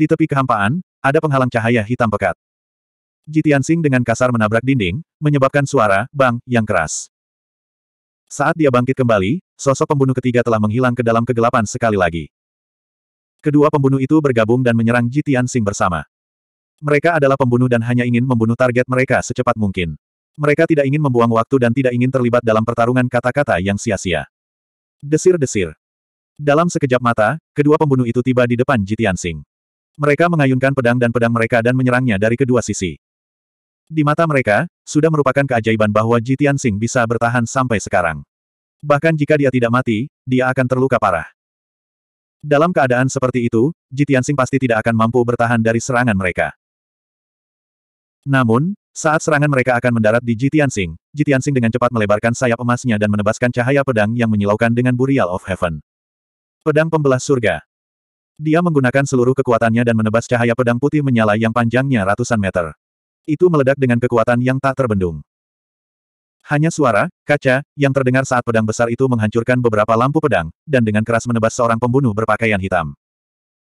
Di tepi kehampaan, ada penghalang cahaya hitam pekat. Jitiansing dengan kasar menabrak dinding, menyebabkan suara bang yang keras. Saat dia bangkit kembali, sosok pembunuh ketiga telah menghilang ke dalam kegelapan sekali lagi. Kedua pembunuh itu bergabung dan menyerang Jitiansing bersama. Mereka adalah pembunuh dan hanya ingin membunuh target mereka secepat mungkin. Mereka tidak ingin membuang waktu dan tidak ingin terlibat dalam pertarungan kata-kata yang sia-sia. Desir-desir. Dalam sekejap mata, kedua pembunuh itu tiba di depan Jitiansing. Mereka mengayunkan pedang dan pedang mereka dan menyerangnya dari kedua sisi. Di mata mereka, sudah merupakan keajaiban bahwa Jitian Tianxing bisa bertahan sampai sekarang. Bahkan jika dia tidak mati, dia akan terluka parah. Dalam keadaan seperti itu, Jitian Tianxing pasti tidak akan mampu bertahan dari serangan mereka. Namun, saat serangan mereka akan mendarat di Jitian Tianxing, Jitian Tianxing dengan cepat melebarkan sayap emasnya dan menebaskan cahaya pedang yang menyilaukan dengan Burial of Heaven. Pedang Pembelah Surga dia menggunakan seluruh kekuatannya dan menebas cahaya pedang putih menyala yang panjangnya ratusan meter. Itu meledak dengan kekuatan yang tak terbendung. Hanya suara, kaca, yang terdengar saat pedang besar itu menghancurkan beberapa lampu pedang, dan dengan keras menebas seorang pembunuh berpakaian hitam.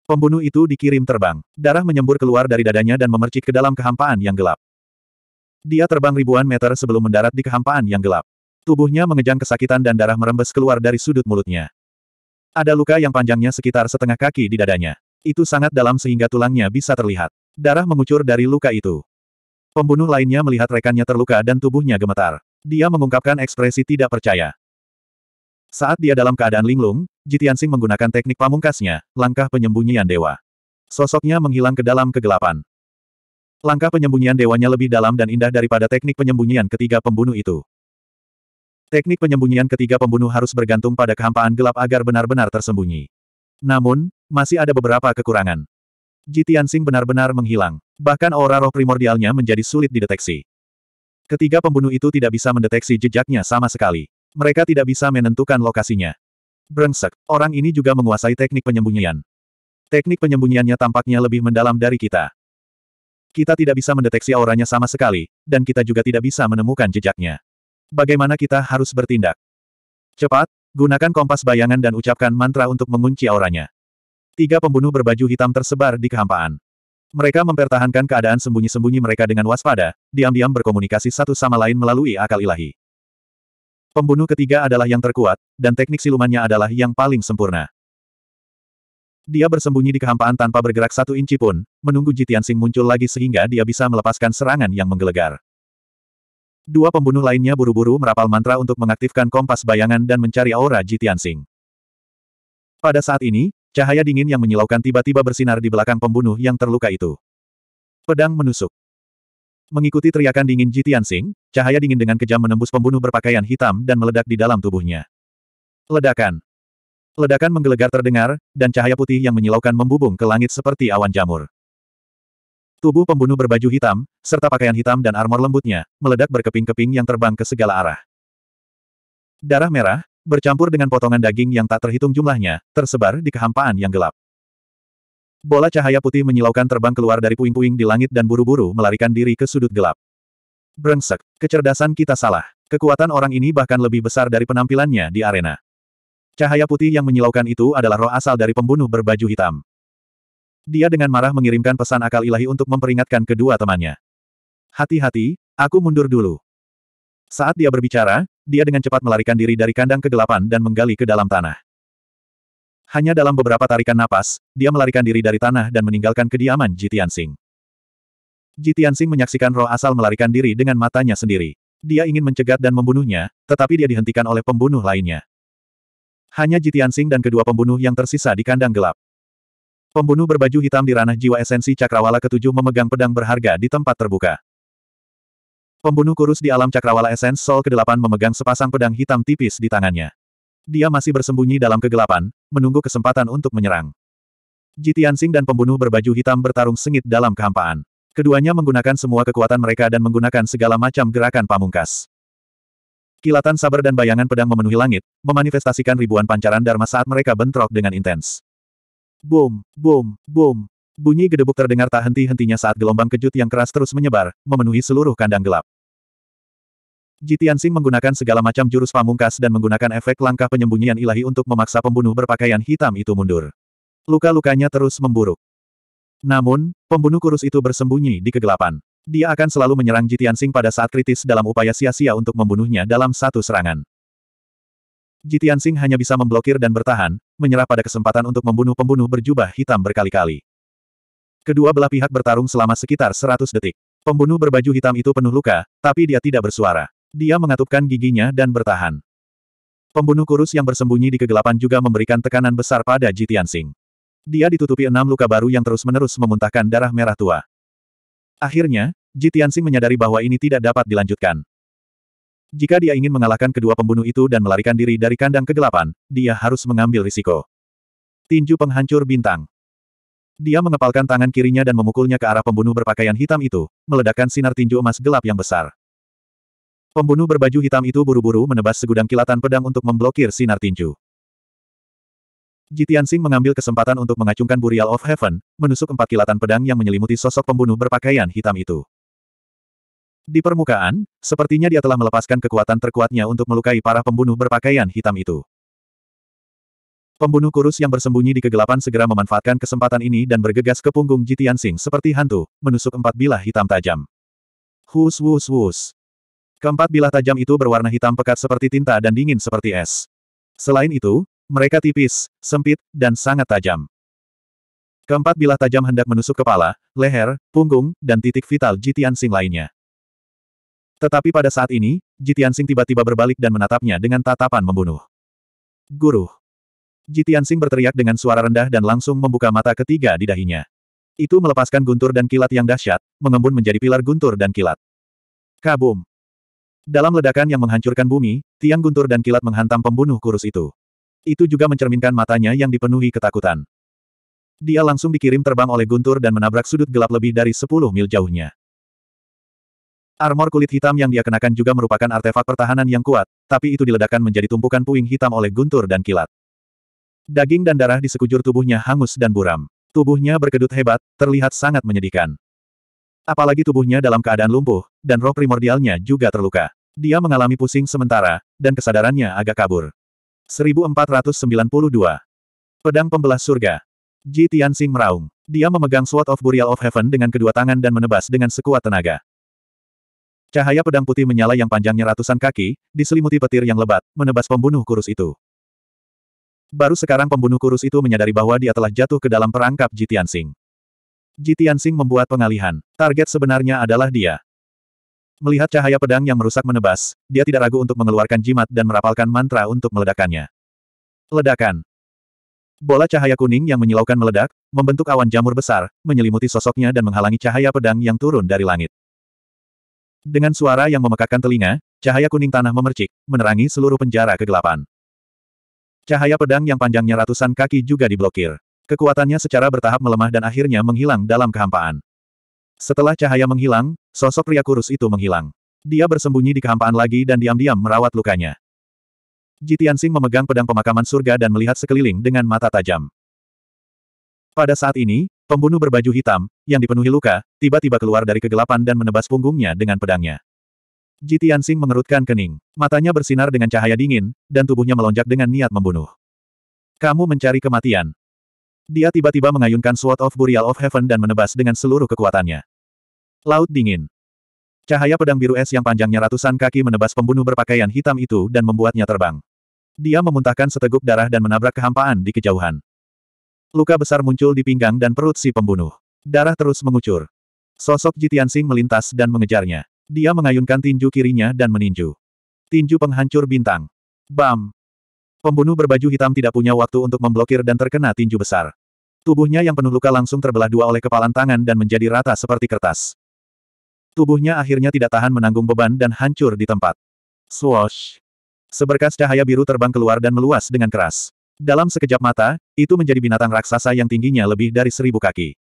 Pembunuh itu dikirim terbang. Darah menyembur keluar dari dadanya dan memercik ke dalam kehampaan yang gelap. Dia terbang ribuan meter sebelum mendarat di kehampaan yang gelap. Tubuhnya mengejang kesakitan dan darah merembes keluar dari sudut mulutnya. Ada luka yang panjangnya sekitar setengah kaki di dadanya. Itu sangat dalam sehingga tulangnya bisa terlihat. Darah mengucur dari luka itu. Pembunuh lainnya melihat rekannya terluka dan tubuhnya gemetar. Dia mengungkapkan ekspresi tidak percaya. Saat dia dalam keadaan linglung, Jitiansing menggunakan teknik pamungkasnya, langkah penyembunyian dewa. Sosoknya menghilang ke dalam kegelapan. Langkah penyembunyian dewanya lebih dalam dan indah daripada teknik penyembunyian ketiga pembunuh itu. Teknik penyembunyian ketiga pembunuh harus bergantung pada kehampaan gelap agar benar-benar tersembunyi. Namun, masih ada beberapa kekurangan. Jitian Sing benar-benar menghilang. Bahkan aura roh primordialnya menjadi sulit dideteksi. Ketiga pembunuh itu tidak bisa mendeteksi jejaknya sama sekali. Mereka tidak bisa menentukan lokasinya. Brengsek, orang ini juga menguasai teknik penyembunyian. Teknik penyembunyiannya tampaknya lebih mendalam dari kita. Kita tidak bisa mendeteksi auranya sama sekali, dan kita juga tidak bisa menemukan jejaknya bagaimana kita harus bertindak? Cepat, gunakan kompas bayangan dan ucapkan mantra untuk mengunci auranya. Tiga pembunuh berbaju hitam tersebar di kehampaan. Mereka mempertahankan keadaan sembunyi-sembunyi mereka dengan waspada, diam-diam berkomunikasi satu sama lain melalui akal ilahi. Pembunuh ketiga adalah yang terkuat, dan teknik silumannya adalah yang paling sempurna. Dia bersembunyi di kehampaan tanpa bergerak satu inci pun, menunggu Jitian Sing muncul lagi sehingga dia bisa melepaskan serangan yang menggelegar. Dua pembunuh lainnya buru-buru merapal mantra untuk mengaktifkan kompas bayangan dan mencari aura Ji Pada saat ini, cahaya dingin yang menyilaukan tiba-tiba bersinar di belakang pembunuh yang terluka itu. Pedang menusuk. Mengikuti teriakan dingin Ji cahaya dingin dengan kejam menembus pembunuh berpakaian hitam dan meledak di dalam tubuhnya. Ledakan. Ledakan menggelegar terdengar, dan cahaya putih yang menyilaukan membubung ke langit seperti awan jamur. Tubuh pembunuh berbaju hitam, serta pakaian hitam dan armor lembutnya, meledak berkeping-keping yang terbang ke segala arah. Darah merah, bercampur dengan potongan daging yang tak terhitung jumlahnya, tersebar di kehampaan yang gelap. Bola cahaya putih menyilaukan terbang keluar dari puing-puing di langit dan buru-buru melarikan diri ke sudut gelap. Brengsek, kecerdasan kita salah. Kekuatan orang ini bahkan lebih besar dari penampilannya di arena. Cahaya putih yang menyilaukan itu adalah roh asal dari pembunuh berbaju hitam. Dia dengan marah mengirimkan pesan akal ilahi untuk memperingatkan kedua temannya. Hati-hati, aku mundur dulu. Saat dia berbicara, dia dengan cepat melarikan diri dari kandang kegelapan dan menggali ke dalam tanah. Hanya dalam beberapa tarikan napas, dia melarikan diri dari tanah dan meninggalkan kediaman Jitian Sing. Jitian Sing menyaksikan roh asal melarikan diri dengan matanya sendiri. Dia ingin mencegat dan membunuhnya, tetapi dia dihentikan oleh pembunuh lainnya. Hanya Jitian Sing dan kedua pembunuh yang tersisa di kandang gelap. Pembunuh berbaju hitam di ranah jiwa esensi cakrawala ketujuh memegang pedang berharga di tempat terbuka. Pembunuh kurus di alam cakrawala esens Sol ke-8 memegang sepasang pedang hitam tipis di tangannya. Dia masih bersembunyi dalam kegelapan, menunggu kesempatan untuk menyerang. Jitiansing dan pembunuh berbaju hitam bertarung sengit dalam kehampaan. Keduanya menggunakan semua kekuatan mereka dan menggunakan segala macam gerakan pamungkas. Kilatan sabar dan bayangan pedang memenuhi langit, memanifestasikan ribuan pancaran dharma saat mereka bentrok dengan intens. Boom, boom, boom. Bunyi gedebuk terdengar tak henti-hentinya saat gelombang kejut yang keras terus menyebar, memenuhi seluruh kandang gelap. Jitian Sing menggunakan segala macam jurus pamungkas dan menggunakan efek langkah penyembunyian ilahi untuk memaksa pembunuh berpakaian hitam itu mundur. Luka-lukanya terus memburuk. Namun, pembunuh kurus itu bersembunyi di kegelapan. Dia akan selalu menyerang Jitian Sing pada saat kritis dalam upaya sia-sia untuk membunuhnya dalam satu serangan. Jitian Sing hanya bisa memblokir dan bertahan, menyerah pada kesempatan untuk membunuh pembunuh berjubah hitam berkali-kali. Kedua belah pihak bertarung selama sekitar 100 detik. Pembunuh berbaju hitam itu penuh luka, tapi dia tidak bersuara. Dia mengatupkan giginya dan bertahan. Pembunuh kurus yang bersembunyi di kegelapan juga memberikan tekanan besar pada Jitian Sing. Dia ditutupi enam luka baru yang terus-menerus memuntahkan darah merah tua. Akhirnya, Jitian Sing menyadari bahwa ini tidak dapat dilanjutkan. Jika dia ingin mengalahkan kedua pembunuh itu dan melarikan diri dari kandang kegelapan, dia harus mengambil risiko. Tinju penghancur bintang. Dia mengepalkan tangan kirinya dan memukulnya ke arah pembunuh berpakaian hitam itu, meledakkan sinar tinju emas gelap yang besar. Pembunuh berbaju hitam itu buru-buru menebas segudang kilatan pedang untuk memblokir sinar tinju. Jitian Sing mengambil kesempatan untuk mengacungkan Burial of Heaven, menusuk empat kilatan pedang yang menyelimuti sosok pembunuh berpakaian hitam itu. Di permukaan, sepertinya dia telah melepaskan kekuatan terkuatnya untuk melukai para pembunuh berpakaian hitam itu. Pembunuh kurus yang bersembunyi di kegelapan segera memanfaatkan kesempatan ini dan bergegas ke punggung Jitian Sing seperti hantu, menusuk empat bilah hitam tajam. Hus wus wus. Keempat bilah tajam itu berwarna hitam pekat seperti tinta dan dingin seperti es. Selain itu, mereka tipis, sempit, dan sangat tajam. Keempat bilah tajam hendak menusuk kepala, leher, punggung, dan titik vital Jitian Sing lainnya. Tetapi pada saat ini, Jitiansing tiba-tiba berbalik dan menatapnya dengan tatapan membunuh. Guru. Jitiansing berteriak dengan suara rendah dan langsung membuka mata ketiga di dahinya. Itu melepaskan guntur dan kilat yang dahsyat, mengembun menjadi pilar guntur dan kilat. Kabum. Dalam ledakan yang menghancurkan bumi, tiang guntur dan kilat menghantam pembunuh kurus itu. Itu juga mencerminkan matanya yang dipenuhi ketakutan. Dia langsung dikirim terbang oleh guntur dan menabrak sudut gelap lebih dari 10 mil jauhnya. Armor kulit hitam yang dia kenakan juga merupakan artefak pertahanan yang kuat, tapi itu diledakkan menjadi tumpukan puing hitam oleh guntur dan kilat. Daging dan darah di sekujur tubuhnya hangus dan buram. Tubuhnya berkedut hebat, terlihat sangat menyedihkan. Apalagi tubuhnya dalam keadaan lumpuh, dan roh primordialnya juga terluka. Dia mengalami pusing sementara, dan kesadarannya agak kabur. 1492. Pedang Pembelah Surga. Ji Tianxing meraung. Dia memegang Sword of Burial of Heaven dengan kedua tangan dan menebas dengan sekuat tenaga. Cahaya pedang putih menyala yang panjangnya ratusan kaki, diselimuti petir yang lebat, menebas pembunuh kurus itu. Baru sekarang pembunuh kurus itu menyadari bahwa dia telah jatuh ke dalam perangkap Jitian Sing. Jitian Sing membuat pengalihan. Target sebenarnya adalah dia. Melihat cahaya pedang yang merusak menebas, dia tidak ragu untuk mengeluarkan jimat dan merapalkan mantra untuk meledakannya. Ledakan. Bola cahaya kuning yang menyilaukan meledak, membentuk awan jamur besar, menyelimuti sosoknya dan menghalangi cahaya pedang yang turun dari langit. Dengan suara yang memekakkan telinga, cahaya kuning tanah memercik, menerangi seluruh penjara kegelapan. Cahaya pedang yang panjangnya ratusan kaki juga diblokir. Kekuatannya secara bertahap melemah dan akhirnya menghilang dalam kehampaan. Setelah cahaya menghilang, sosok pria kurus itu menghilang. Dia bersembunyi di kehampaan lagi dan diam-diam merawat lukanya. Jitian Jitiansing memegang pedang pemakaman surga dan melihat sekeliling dengan mata tajam. Pada saat ini, Pembunuh berbaju hitam, yang dipenuhi luka, tiba-tiba keluar dari kegelapan dan menebas punggungnya dengan pedangnya. Ji Tianxing mengerutkan kening. Matanya bersinar dengan cahaya dingin, dan tubuhnya melonjak dengan niat membunuh. Kamu mencari kematian. Dia tiba-tiba mengayunkan Sword of Burial of Heaven dan menebas dengan seluruh kekuatannya. Laut dingin. Cahaya pedang biru es yang panjangnya ratusan kaki menebas pembunuh berpakaian hitam itu dan membuatnya terbang. Dia memuntahkan seteguk darah dan menabrak kehampaan di kejauhan. Luka besar muncul di pinggang dan perut si pembunuh. Darah terus mengucur. Sosok Jitian Sing melintas dan mengejarnya. Dia mengayunkan tinju kirinya dan meninju. Tinju penghancur bintang. Bam! Pembunuh berbaju hitam tidak punya waktu untuk memblokir dan terkena tinju besar. Tubuhnya yang penuh luka langsung terbelah dua oleh kepalan tangan dan menjadi rata seperti kertas. Tubuhnya akhirnya tidak tahan menanggung beban dan hancur di tempat. Swoosh! Seberkas cahaya biru terbang keluar dan meluas dengan keras. Dalam sekejap mata, itu menjadi binatang raksasa yang tingginya lebih dari seribu kaki.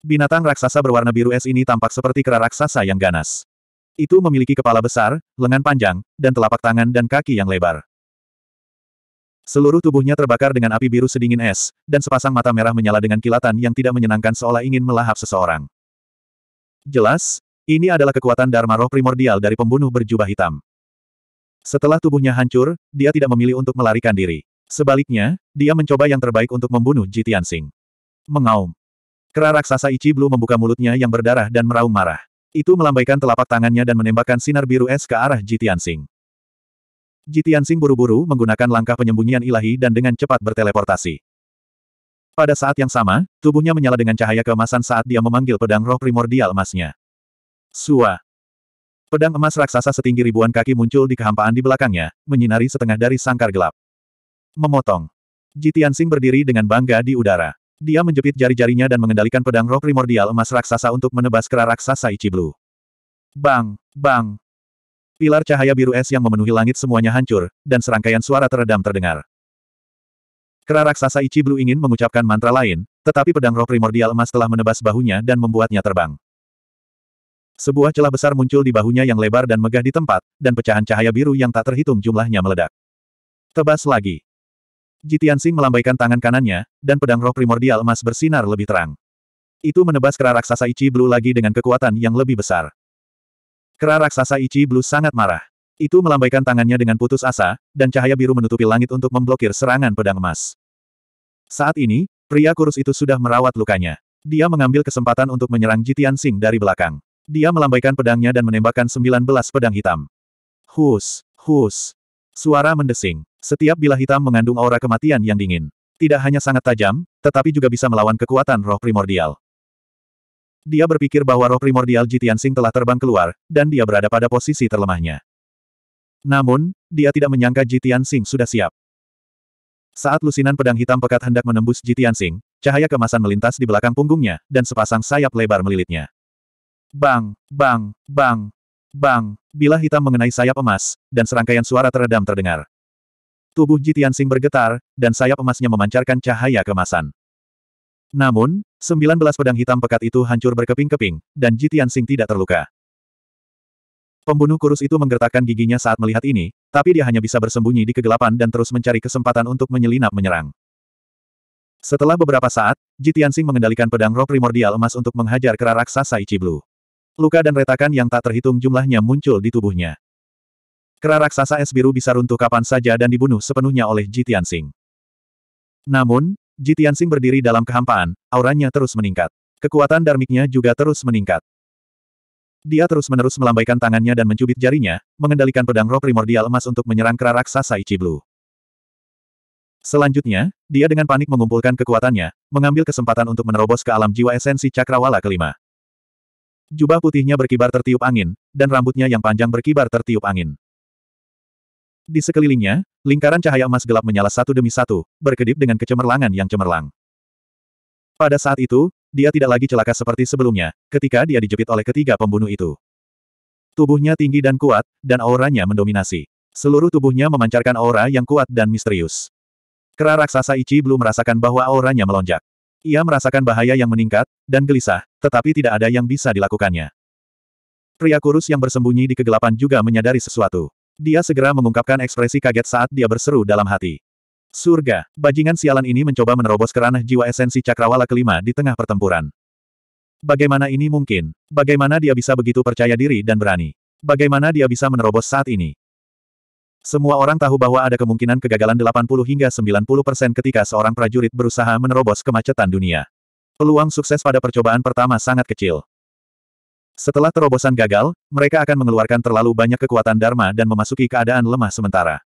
Binatang raksasa berwarna biru es ini tampak seperti kera raksasa yang ganas. Itu memiliki kepala besar, lengan panjang, dan telapak tangan dan kaki yang lebar. Seluruh tubuhnya terbakar dengan api biru sedingin es, dan sepasang mata merah menyala dengan kilatan yang tidak menyenangkan seolah ingin melahap seseorang. Jelas, ini adalah kekuatan Dharma roh primordial dari pembunuh berjubah hitam. Setelah tubuhnya hancur, dia tidak memilih untuk melarikan diri. Sebaliknya, dia mencoba yang terbaik untuk membunuh Jitian Sing. Mengaum. Kera raksasa Ichi membuka mulutnya yang berdarah dan meraung marah. Itu melambaikan telapak tangannya dan menembakkan sinar biru es ke arah Jitian Sing. Jitian Sing buru-buru menggunakan langkah penyembunyian ilahi dan dengan cepat berteleportasi. Pada saat yang sama, tubuhnya menyala dengan cahaya keemasan saat dia memanggil pedang roh primordial emasnya. Sua. Pedang emas raksasa setinggi ribuan kaki muncul di kehampaan di belakangnya, menyinari setengah dari sangkar gelap. Memotong. Jitian Sing berdiri dengan bangga di udara. Dia menjepit jari-jarinya dan mengendalikan pedang roh primordial emas raksasa untuk menebas kera raksasa Ichi Blue. Bang! Bang! Pilar cahaya biru es yang memenuhi langit semuanya hancur, dan serangkaian suara teredam terdengar. Kera raksasa Ichi Blue ingin mengucapkan mantra lain, tetapi pedang roh primordial emas telah menebas bahunya dan membuatnya terbang. Sebuah celah besar muncul di bahunya yang lebar dan megah di tempat, dan pecahan cahaya biru yang tak terhitung jumlahnya meledak. Tebas lagi. Jitian Jitiansing melambaikan tangan kanannya, dan pedang roh primordial emas bersinar lebih terang. Itu menebas kera raksasa Ichi Blue lagi dengan kekuatan yang lebih besar. Kera raksasa Ichi Blue sangat marah. Itu melambaikan tangannya dengan putus asa, dan cahaya biru menutupi langit untuk memblokir serangan pedang emas. Saat ini, pria kurus itu sudah merawat lukanya. Dia mengambil kesempatan untuk menyerang Jitian Jitiansing dari belakang. Dia melambaikan pedangnya dan menembakkan 19 pedang hitam. Hus, hus. Suara mendesing. Setiap bilah hitam mengandung aura kematian yang dingin. Tidak hanya sangat tajam, tetapi juga bisa melawan kekuatan roh primordial. Dia berpikir bahwa roh primordial Jitian Sing telah terbang keluar, dan dia berada pada posisi terlemahnya. Namun, dia tidak menyangka Jitian Sing sudah siap. Saat lusinan pedang hitam pekat hendak menembus Jitian Sing, cahaya kemasan melintas di belakang punggungnya, dan sepasang sayap lebar melilitnya. Bang, bang, bang, bang, bila hitam mengenai sayap emas, dan serangkaian suara teredam terdengar. Tubuh Jitian Sing bergetar, dan sayap emasnya memancarkan cahaya kemasan. Namun, sembilan belas pedang hitam pekat itu hancur berkeping-keping, dan Jitian Sing tidak terluka. Pembunuh kurus itu menggertakkan giginya saat melihat ini, tapi dia hanya bisa bersembunyi di kegelapan dan terus mencari kesempatan untuk menyelinap menyerang. Setelah beberapa saat, Jitian Sing mengendalikan pedang roh primordial emas untuk menghajar kera raksasa Ichiblu. Luka dan retakan yang tak terhitung jumlahnya muncul di tubuhnya. Kera raksasa es biru bisa runtuh kapan saja dan dibunuh sepenuhnya oleh Ji Tianxing. Namun, Ji Tianxing berdiri dalam kehampaan, auranya terus meningkat. Kekuatan darmiknya juga terus meningkat. Dia terus-menerus melambaikan tangannya dan mencubit jarinya, mengendalikan pedang roh primordial emas untuk menyerang kera raksasa Ichi Selanjutnya, dia dengan panik mengumpulkan kekuatannya, mengambil kesempatan untuk menerobos ke alam jiwa esensi cakrawala kelima. Jubah putihnya berkibar tertiup angin, dan rambutnya yang panjang berkibar tertiup angin. Di sekelilingnya, lingkaran cahaya emas gelap menyala satu demi satu, berkedip dengan kecemerlangan yang cemerlang. Pada saat itu, dia tidak lagi celaka seperti sebelumnya, ketika dia dijepit oleh ketiga pembunuh itu. Tubuhnya tinggi dan kuat, dan auranya mendominasi. Seluruh tubuhnya memancarkan aura yang kuat dan misterius. Kera raksasa Ichi belum merasakan bahwa auranya melonjak. Ia merasakan bahaya yang meningkat, dan gelisah, tetapi tidak ada yang bisa dilakukannya. Pria kurus yang bersembunyi di kegelapan juga menyadari sesuatu. Dia segera mengungkapkan ekspresi kaget saat dia berseru dalam hati. Surga, bajingan sialan ini mencoba menerobos ke jiwa esensi cakrawala kelima di tengah pertempuran. Bagaimana ini mungkin? Bagaimana dia bisa begitu percaya diri dan berani? Bagaimana dia bisa menerobos saat ini? Semua orang tahu bahwa ada kemungkinan kegagalan 80 hingga 90 persen ketika seorang prajurit berusaha menerobos kemacetan dunia. Peluang sukses pada percobaan pertama sangat kecil. Setelah terobosan gagal, mereka akan mengeluarkan terlalu banyak kekuatan Dharma dan memasuki keadaan lemah sementara.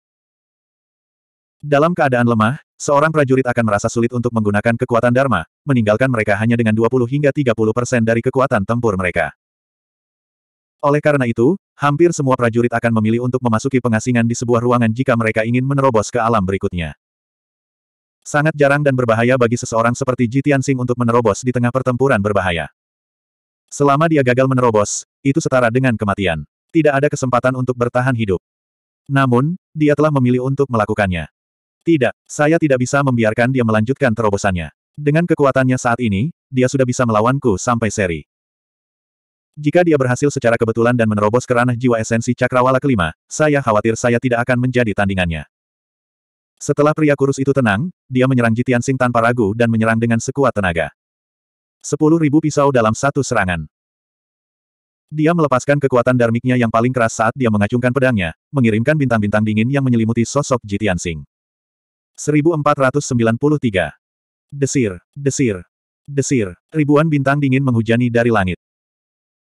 Dalam keadaan lemah, seorang prajurit akan merasa sulit untuk menggunakan kekuatan Dharma, meninggalkan mereka hanya dengan 20 hingga 30 persen dari kekuatan tempur mereka. Oleh karena itu, hampir semua prajurit akan memilih untuk memasuki pengasingan di sebuah ruangan jika mereka ingin menerobos ke alam berikutnya. Sangat jarang dan berbahaya bagi seseorang seperti Jitian Singh untuk menerobos di tengah pertempuran berbahaya. Selama dia gagal menerobos, itu setara dengan kematian. Tidak ada kesempatan untuk bertahan hidup. Namun, dia telah memilih untuk melakukannya. Tidak, saya tidak bisa membiarkan dia melanjutkan terobosannya. Dengan kekuatannya saat ini, dia sudah bisa melawanku sampai seri. Jika dia berhasil secara kebetulan dan menerobos ke ranah jiwa esensi cakrawala kelima, saya khawatir saya tidak akan menjadi tandingannya. Setelah pria kurus itu tenang, dia menyerang Jitian Sing tanpa ragu dan menyerang dengan sekuat tenaga. Sepuluh ribu pisau dalam satu serangan. Dia melepaskan kekuatan darmiknya yang paling keras saat dia mengacungkan pedangnya, mengirimkan bintang-bintang dingin yang menyelimuti sosok Jitian Sing. 1493. Desir, desir, desir, ribuan bintang dingin menghujani dari langit.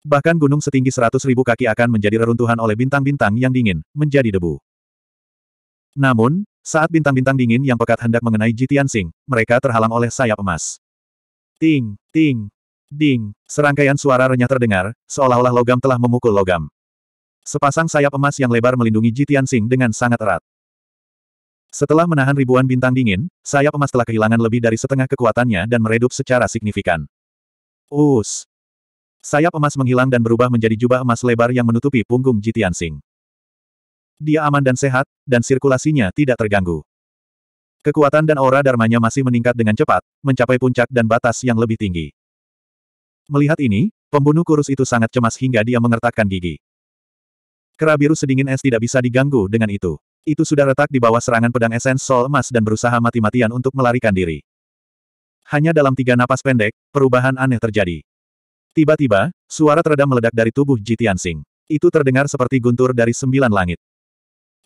Bahkan gunung setinggi seratus ribu kaki akan menjadi reruntuhan oleh bintang-bintang yang dingin, menjadi debu. Namun, saat bintang-bintang dingin yang pekat hendak mengenai Jitian Sing, mereka terhalang oleh sayap emas. Ting, ting, ding. Serangkaian suara renyah terdengar, seolah-olah logam telah memukul logam. Sepasang sayap emas yang lebar melindungi Jitian Sing dengan sangat erat. Setelah menahan ribuan bintang dingin, sayap emas telah kehilangan lebih dari setengah kekuatannya dan meredup secara signifikan. Us. Sayap emas menghilang dan berubah menjadi jubah emas lebar yang menutupi punggung Jitian Sing. Dia aman dan sehat, dan sirkulasinya tidak terganggu. Kekuatan dan aura darmanya masih meningkat dengan cepat, mencapai puncak dan batas yang lebih tinggi. Melihat ini, pembunuh kurus itu sangat cemas hingga dia mengertakkan gigi. Kera biru sedingin es tidak bisa diganggu dengan itu. Itu sudah retak di bawah serangan pedang esens sol emas dan berusaha mati-matian untuk melarikan diri. Hanya dalam tiga napas pendek, perubahan aneh terjadi. Tiba-tiba, suara teredam meledak dari tubuh Jitian Sing. Itu terdengar seperti guntur dari sembilan langit.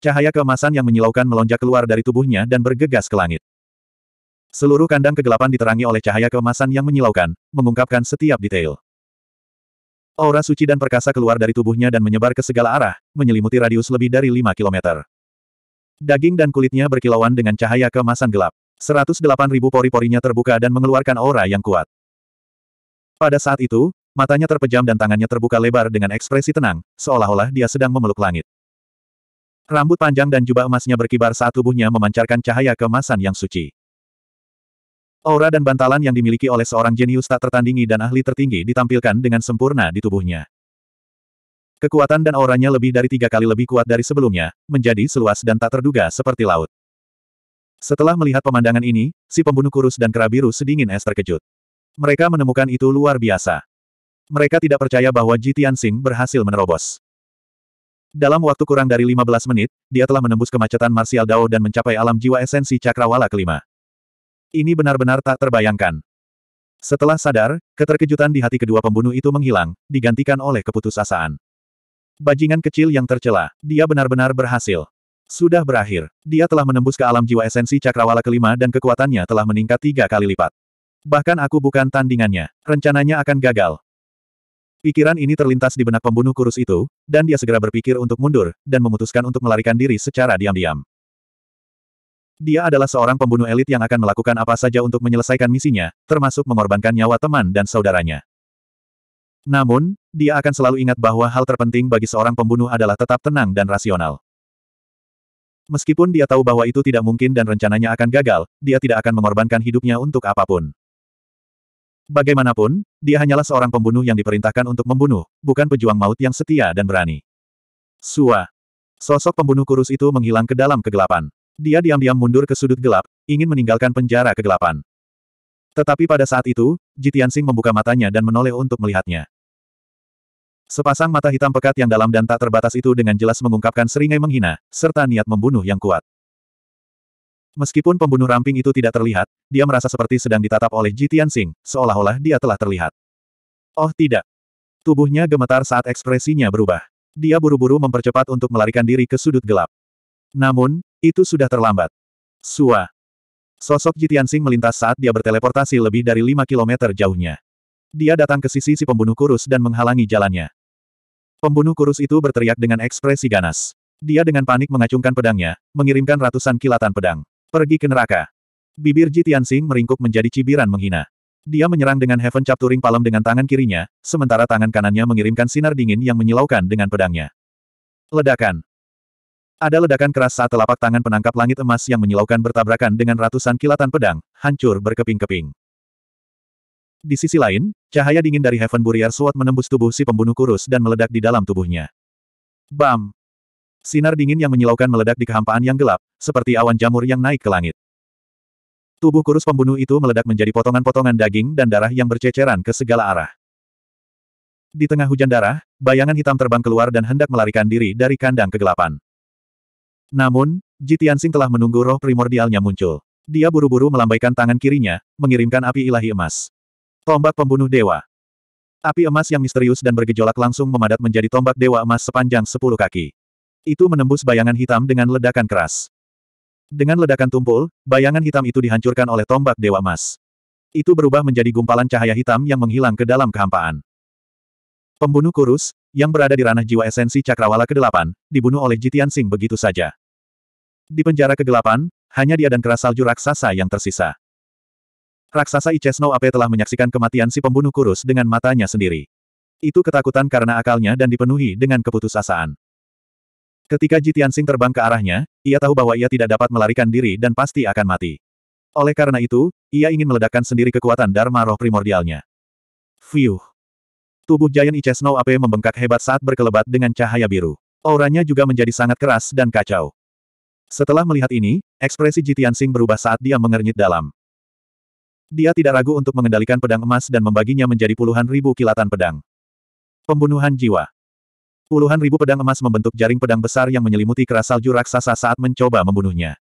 Cahaya keemasan yang menyilaukan melonjak keluar dari tubuhnya dan bergegas ke langit. Seluruh kandang kegelapan diterangi oleh cahaya keemasan yang menyilaukan, mengungkapkan setiap detail. Aura suci dan perkasa keluar dari tubuhnya dan menyebar ke segala arah, menyelimuti radius lebih dari 5 km. Daging dan kulitnya berkilauan dengan cahaya keemasan gelap. 108 ribu pori-porinya terbuka dan mengeluarkan aura yang kuat. Pada saat itu, matanya terpejam dan tangannya terbuka lebar dengan ekspresi tenang, seolah-olah dia sedang memeluk langit. Rambut panjang dan jubah emasnya berkibar saat tubuhnya memancarkan cahaya kemasan yang suci. Aura dan bantalan yang dimiliki oleh seorang jenius tak tertandingi dan ahli tertinggi ditampilkan dengan sempurna di tubuhnya. Kekuatan dan auranya lebih dari tiga kali lebih kuat dari sebelumnya, menjadi seluas dan tak terduga seperti laut. Setelah melihat pemandangan ini, si pembunuh kurus dan kera biru sedingin es terkejut. Mereka menemukan itu luar biasa. Mereka tidak percaya bahwa Jitian Tianxing berhasil menerobos. Dalam waktu kurang dari 15 menit, dia telah menembus kemacetan Marsial Dao dan mencapai alam jiwa esensi cakrawala kelima. Ini benar-benar tak terbayangkan. Setelah sadar, keterkejutan di hati kedua pembunuh itu menghilang, digantikan oleh keputusasaan. Bajingan kecil yang tercela, dia benar-benar berhasil. Sudah berakhir, dia telah menembus ke alam jiwa esensi cakrawala kelima dan kekuatannya telah meningkat tiga kali lipat. Bahkan aku bukan tandingannya, rencananya akan gagal. Pikiran ini terlintas di benak pembunuh kurus itu, dan dia segera berpikir untuk mundur, dan memutuskan untuk melarikan diri secara diam-diam. Dia adalah seorang pembunuh elit yang akan melakukan apa saja untuk menyelesaikan misinya, termasuk mengorbankan nyawa teman dan saudaranya. Namun, dia akan selalu ingat bahwa hal terpenting bagi seorang pembunuh adalah tetap tenang dan rasional. Meskipun dia tahu bahwa itu tidak mungkin dan rencananya akan gagal, dia tidak akan mengorbankan hidupnya untuk apapun. Bagaimanapun, dia hanyalah seorang pembunuh yang diperintahkan untuk membunuh, bukan pejuang maut yang setia dan berani. Sua. Sosok pembunuh kurus itu menghilang ke dalam kegelapan. Dia diam-diam mundur ke sudut gelap, ingin meninggalkan penjara kegelapan. Tetapi pada saat itu, Jitian Sing membuka matanya dan menoleh untuk melihatnya. Sepasang mata hitam pekat yang dalam dan tak terbatas itu dengan jelas mengungkapkan seringai menghina, serta niat membunuh yang kuat. Meskipun pembunuh ramping itu tidak terlihat, dia merasa seperti sedang ditatap oleh Ji Tianxing, seolah-olah dia telah terlihat. Oh tidak. Tubuhnya gemetar saat ekspresinya berubah. Dia buru-buru mempercepat untuk melarikan diri ke sudut gelap. Namun, itu sudah terlambat. Sua. Sosok Ji Tianxing melintas saat dia berteleportasi lebih dari 5 km jauhnya. Dia datang ke sisi si pembunuh kurus dan menghalangi jalannya. Pembunuh kurus itu berteriak dengan ekspresi ganas. Dia dengan panik mengacungkan pedangnya, mengirimkan ratusan kilatan pedang. Pergi ke neraka. Bibir Jitian Tianxing meringkuk menjadi cibiran menghina. Dia menyerang dengan Heaven Capturing Palem dengan tangan kirinya, sementara tangan kanannya mengirimkan sinar dingin yang menyilaukan dengan pedangnya. Ledakan. Ada ledakan keras saat telapak tangan penangkap langit emas yang menyilaukan bertabrakan dengan ratusan kilatan pedang, hancur berkeping-keping. Di sisi lain, cahaya dingin dari Heaven Burial Sword menembus tubuh si pembunuh kurus dan meledak di dalam tubuhnya. Bam! Sinar dingin yang menyilaukan meledak di kehampaan yang gelap, seperti awan jamur yang naik ke langit. Tubuh kurus pembunuh itu meledak menjadi potongan-potongan daging dan darah yang berceceran ke segala arah. Di tengah hujan darah, bayangan hitam terbang keluar dan hendak melarikan diri dari kandang kegelapan. Namun, Jitiansing telah menunggu roh primordialnya muncul. Dia buru-buru melambaikan tangan kirinya, mengirimkan api ilahi emas. Tombak pembunuh dewa. Api emas yang misterius dan bergejolak langsung memadat menjadi tombak dewa emas sepanjang 10 kaki. Itu menembus bayangan hitam dengan ledakan keras. Dengan ledakan tumpul, bayangan hitam itu dihancurkan oleh tombak Dewa emas. Itu berubah menjadi gumpalan cahaya hitam yang menghilang ke dalam kehampaan. Pembunuh kurus, yang berada di ranah jiwa esensi Cakrawala ke-8, dibunuh oleh Jitian Singh begitu saja. Di penjara kegelapan, hanya dia dan keras salju raksasa yang tersisa. Raksasa Ichesno Ape telah menyaksikan kematian si pembunuh kurus dengan matanya sendiri. Itu ketakutan karena akalnya dan dipenuhi dengan keputusasaan. Ketika Ji Tianxing terbang ke arahnya, ia tahu bahwa ia tidak dapat melarikan diri dan pasti akan mati. Oleh karena itu, ia ingin meledakkan sendiri kekuatan Dharma roh primordialnya. Fiuh! Tubuh Giant Ice Snow Ape membengkak hebat saat berkelebat dengan cahaya biru. Auranya juga menjadi sangat keras dan kacau. Setelah melihat ini, ekspresi Jitian Sing berubah saat dia mengernyit dalam. Dia tidak ragu untuk mengendalikan pedang emas dan membaginya menjadi puluhan ribu kilatan pedang. Pembunuhan jiwa. Puluhan ribu pedang emas membentuk jaring pedang besar yang menyelimuti keras salju raksasa saat mencoba membunuhnya.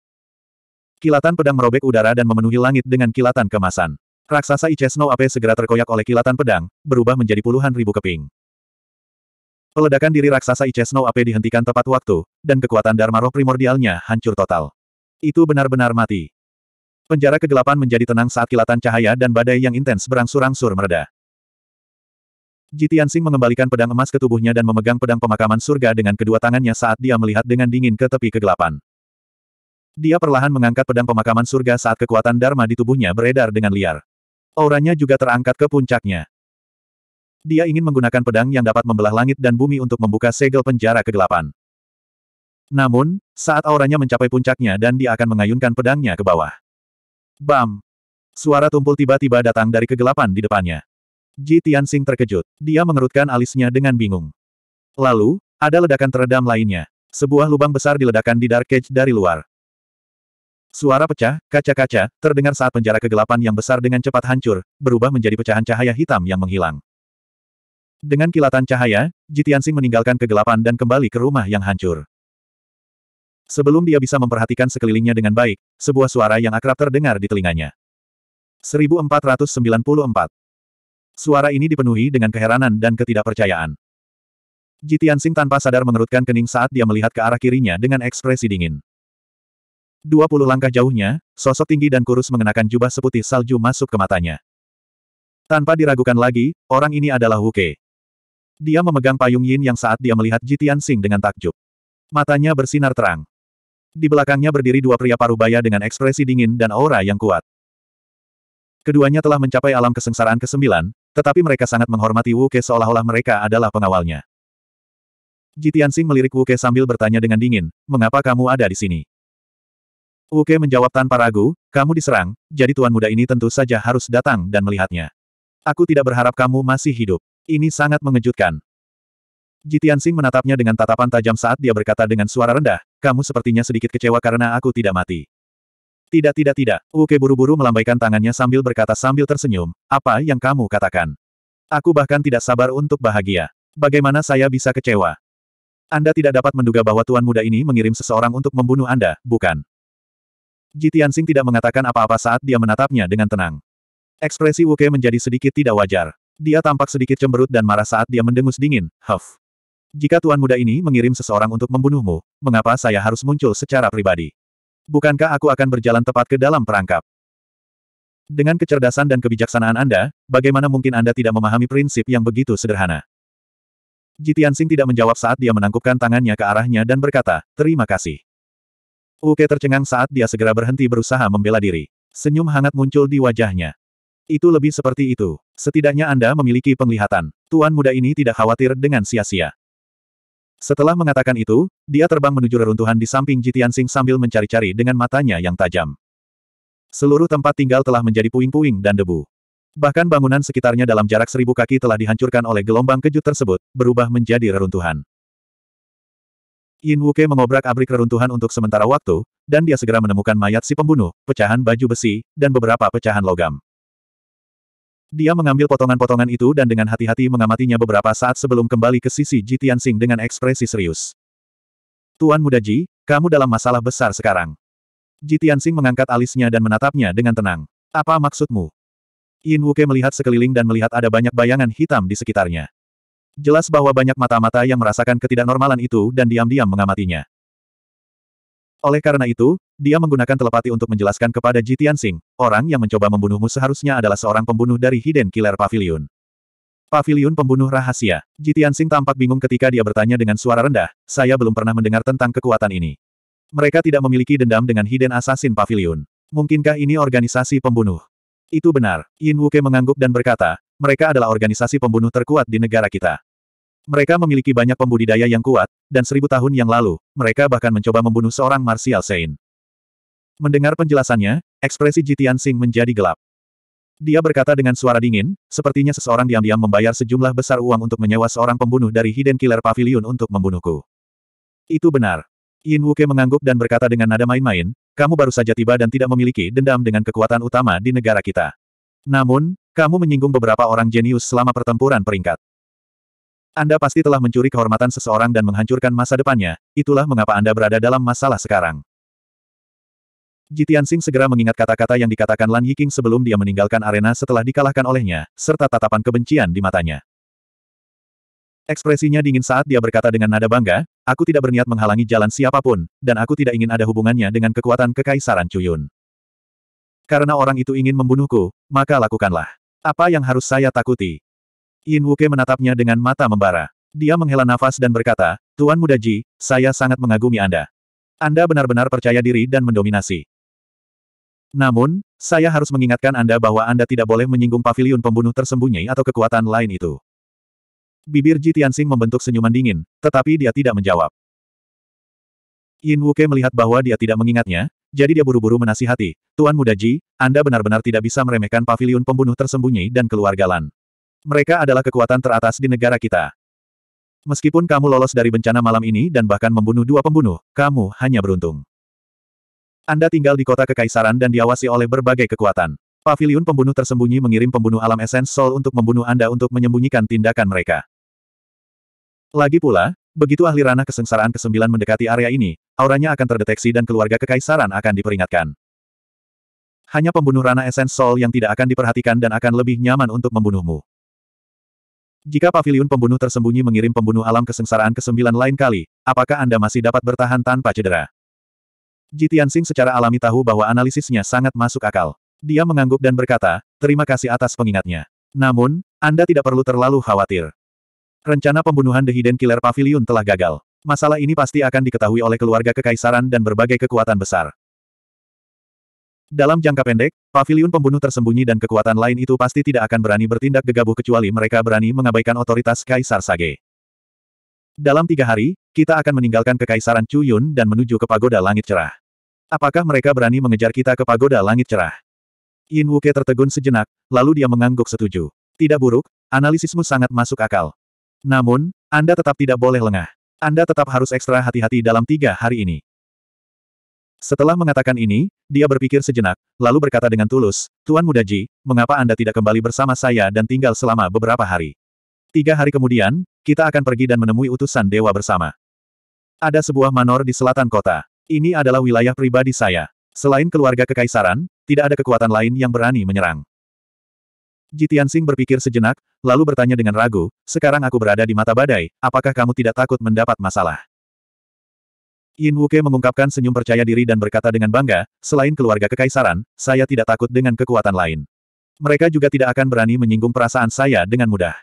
Kilatan pedang merobek udara dan memenuhi langit dengan kilatan kemasan. Raksasa Ichesno Ape segera terkoyak oleh kilatan pedang, berubah menjadi puluhan ribu keping. Peledakan diri raksasa Ichesno Ape dihentikan tepat waktu, dan kekuatan Dharma roh primordialnya hancur total. Itu benar-benar mati. Penjara kegelapan menjadi tenang saat kilatan cahaya dan badai yang intens berangsur-angsur meredah. Jitian Sing mengembalikan pedang emas ke tubuhnya dan memegang pedang pemakaman surga dengan kedua tangannya saat dia melihat dengan dingin ke tepi kegelapan. Dia perlahan mengangkat pedang pemakaman surga saat kekuatan Dharma di tubuhnya beredar dengan liar. Auranya juga terangkat ke puncaknya. Dia ingin menggunakan pedang yang dapat membelah langit dan bumi untuk membuka segel penjara kegelapan. Namun, saat auranya mencapai puncaknya dan dia akan mengayunkan pedangnya ke bawah. Bam! Suara tumpul tiba-tiba datang dari kegelapan di depannya. Ji Tianxing terkejut. Dia mengerutkan alisnya dengan bingung. Lalu, ada ledakan teredam lainnya. Sebuah lubang besar diledakkan di Dark Cage dari luar. Suara pecah, kaca-kaca, terdengar saat penjara kegelapan yang besar dengan cepat hancur, berubah menjadi pecahan cahaya hitam yang menghilang. Dengan kilatan cahaya, Tianxing meninggalkan kegelapan dan kembali ke rumah yang hancur. Sebelum dia bisa memperhatikan sekelilingnya dengan baik, sebuah suara yang akrab terdengar di telinganya. 1494 Suara ini dipenuhi dengan keheranan dan ketidakpercayaan. Jitian Sing tanpa sadar mengerutkan kening saat dia melihat ke arah kirinya dengan ekspresi dingin. Dua puluh langkah jauhnya, sosok tinggi dan kurus mengenakan jubah seputih salju masuk ke matanya. Tanpa diragukan lagi, orang ini adalah Ke. Dia memegang payung Yin yang saat dia melihat Jitian Sing dengan takjub. Matanya bersinar terang. Di belakangnya berdiri dua pria parubaya dengan ekspresi dingin dan aura yang kuat. Keduanya telah mencapai alam kesengsaraan ke-9, tetapi mereka sangat menghormati Wu Ke seolah-olah mereka adalah pengawalnya. Jitiansing melirik Wu Ke sambil bertanya dengan dingin, mengapa kamu ada di sini? Wu Ke menjawab tanpa ragu, kamu diserang, jadi tuan muda ini tentu saja harus datang dan melihatnya. Aku tidak berharap kamu masih hidup. Ini sangat mengejutkan. Jitiansing menatapnya dengan tatapan tajam saat dia berkata dengan suara rendah, kamu sepertinya sedikit kecewa karena aku tidak mati. Tidak tidak tidak, Uke buru-buru melambaikan tangannya sambil berkata sambil tersenyum, apa yang kamu katakan? Aku bahkan tidak sabar untuk bahagia. Bagaimana saya bisa kecewa? Anda tidak dapat menduga bahwa tuan muda ini mengirim seseorang untuk membunuh Anda, bukan? Ji Tianxing tidak mengatakan apa-apa saat dia menatapnya dengan tenang. Ekspresi Wuke menjadi sedikit tidak wajar. Dia tampak sedikit cemberut dan marah saat dia mendengus dingin, huff. Jika tuan muda ini mengirim seseorang untuk membunuhmu, mengapa saya harus muncul secara pribadi? Bukankah aku akan berjalan tepat ke dalam perangkap? Dengan kecerdasan dan kebijaksanaan Anda, bagaimana mungkin Anda tidak memahami prinsip yang begitu sederhana? Jitian tidak menjawab saat dia menangkupkan tangannya ke arahnya dan berkata, terima kasih. Uke tercengang saat dia segera berhenti berusaha membela diri. Senyum hangat muncul di wajahnya. Itu lebih seperti itu. Setidaknya Anda memiliki penglihatan. Tuan muda ini tidak khawatir dengan sia-sia. Setelah mengatakan itu, dia terbang menuju reruntuhan di samping Jitian Sing sambil mencari-cari dengan matanya yang tajam. Seluruh tempat tinggal telah menjadi puing-puing dan debu. Bahkan bangunan sekitarnya dalam jarak seribu kaki telah dihancurkan oleh gelombang kejut tersebut, berubah menjadi reruntuhan. Yin Wuke mengobrak-abrik reruntuhan untuk sementara waktu, dan dia segera menemukan mayat si pembunuh, pecahan baju besi, dan beberapa pecahan logam. Dia mengambil potongan-potongan itu dan dengan hati-hati mengamatinya beberapa saat sebelum kembali ke sisi Ji Tianxing dengan ekspresi serius. Tuan Muda Ji, kamu dalam masalah besar sekarang. Ji Tianxing mengangkat alisnya dan menatapnya dengan tenang. Apa maksudmu? Yin Wuke melihat sekeliling dan melihat ada banyak bayangan hitam di sekitarnya. Jelas bahwa banyak mata-mata yang merasakan ketidaknormalan itu dan diam-diam mengamatinya. Oleh karena itu, dia menggunakan telepati untuk menjelaskan kepada Jitian Tianxing, orang yang mencoba membunuhmu seharusnya adalah seorang pembunuh dari Hidden Killer Pavilion. Pavilion pembunuh rahasia. Jitian Tianxing tampak bingung ketika dia bertanya dengan suara rendah, saya belum pernah mendengar tentang kekuatan ini. Mereka tidak memiliki dendam dengan Hidden Assassin Pavilion. Mungkinkah ini organisasi pembunuh? Itu benar. Yin Wuke mengangguk dan berkata, mereka adalah organisasi pembunuh terkuat di negara kita. Mereka memiliki banyak pembudidaya yang kuat, dan seribu tahun yang lalu, mereka bahkan mencoba membunuh seorang Martial Saint. Mendengar penjelasannya, ekspresi Jitian Singh menjadi gelap. Dia berkata dengan suara dingin, sepertinya seseorang diam-diam membayar sejumlah besar uang untuk menyewa seorang pembunuh dari Hidden Killer Pavilion untuk membunuhku. Itu benar. Yin Wuke mengangguk dan berkata dengan nada main-main, kamu baru saja tiba dan tidak memiliki dendam dengan kekuatan utama di negara kita. Namun, kamu menyinggung beberapa orang jenius selama pertempuran peringkat. Anda pasti telah mencuri kehormatan seseorang dan menghancurkan masa depannya, itulah mengapa Anda berada dalam masalah sekarang. Jitian Sing segera mengingat kata-kata yang dikatakan Lan Yiking sebelum dia meninggalkan arena setelah dikalahkan olehnya, serta tatapan kebencian di matanya. Ekspresinya dingin saat dia berkata dengan nada bangga, aku tidak berniat menghalangi jalan siapapun, dan aku tidak ingin ada hubungannya dengan kekuatan kekaisaran Cuyun. Karena orang itu ingin membunuhku, maka lakukanlah. Apa yang harus saya takuti? Yin Wuke menatapnya dengan mata membara. Dia menghela nafas dan berkata, Tuan Muda Ji, saya sangat mengagumi Anda. Anda benar-benar percaya diri dan mendominasi. Namun, saya harus mengingatkan Anda bahwa Anda tidak boleh menyinggung pavilion pembunuh tersembunyi atau kekuatan lain itu. Bibir Ji Tianxing membentuk senyuman dingin, tetapi dia tidak menjawab. Yin Wuke melihat bahwa dia tidak mengingatnya, jadi dia buru-buru menasihati, Tuan Muda Ji, Anda benar-benar tidak bisa meremehkan pavilion pembunuh tersembunyi dan keluarga Lan. Mereka adalah kekuatan teratas di negara kita. Meskipun kamu lolos dari bencana malam ini dan bahkan membunuh dua pembunuh, kamu hanya beruntung. Anda tinggal di kota kekaisaran dan diawasi oleh berbagai kekuatan. Pavilion pembunuh tersembunyi mengirim pembunuh alam esens Sol untuk membunuh Anda untuk menyembunyikan tindakan mereka. Lagi pula, begitu ahli ranah kesengsaraan kesembilan mendekati area ini, auranya akan terdeteksi dan keluarga kekaisaran akan diperingatkan. Hanya pembunuh ranah esens Soul yang tidak akan diperhatikan dan akan lebih nyaman untuk membunuhmu. Jika pavilion pembunuh tersembunyi mengirim pembunuh alam kesengsaraan ke sembilan lain kali, apakah Anda masih dapat bertahan tanpa cedera? Ji Tianxing secara alami tahu bahwa analisisnya sangat masuk akal. Dia mengangguk dan berkata, terima kasih atas pengingatnya. Namun, Anda tidak perlu terlalu khawatir. Rencana pembunuhan The Hidden Killer Pavilion telah gagal. Masalah ini pasti akan diketahui oleh keluarga kekaisaran dan berbagai kekuatan besar. Dalam jangka pendek, pavilion pembunuh tersembunyi dan kekuatan lain itu pasti tidak akan berani bertindak gegabah kecuali mereka berani mengabaikan otoritas Kaisar Sage. Dalam tiga hari, kita akan meninggalkan kekaisaran Cuyun dan menuju ke Pagoda Langit Cerah. Apakah mereka berani mengejar kita ke Pagoda Langit Cerah? Yin Wuke tertegun sejenak, lalu dia mengangguk setuju. Tidak buruk, analisismu sangat masuk akal. Namun, Anda tetap tidak boleh lengah. Anda tetap harus ekstra hati-hati dalam tiga hari ini. Setelah mengatakan ini, dia berpikir sejenak, lalu berkata dengan tulus, Tuan Muda Ji, mengapa Anda tidak kembali bersama saya dan tinggal selama beberapa hari? Tiga hari kemudian, kita akan pergi dan menemui utusan dewa bersama. Ada sebuah manor di selatan kota. Ini adalah wilayah pribadi saya. Selain keluarga kekaisaran, tidak ada kekuatan lain yang berani menyerang. Jitian Singh berpikir sejenak, lalu bertanya dengan ragu, sekarang aku berada di mata badai, apakah kamu tidak takut mendapat masalah? Yin Wuke mengungkapkan senyum percaya diri dan berkata dengan bangga, selain keluarga kekaisaran, saya tidak takut dengan kekuatan lain. Mereka juga tidak akan berani menyinggung perasaan saya dengan mudah.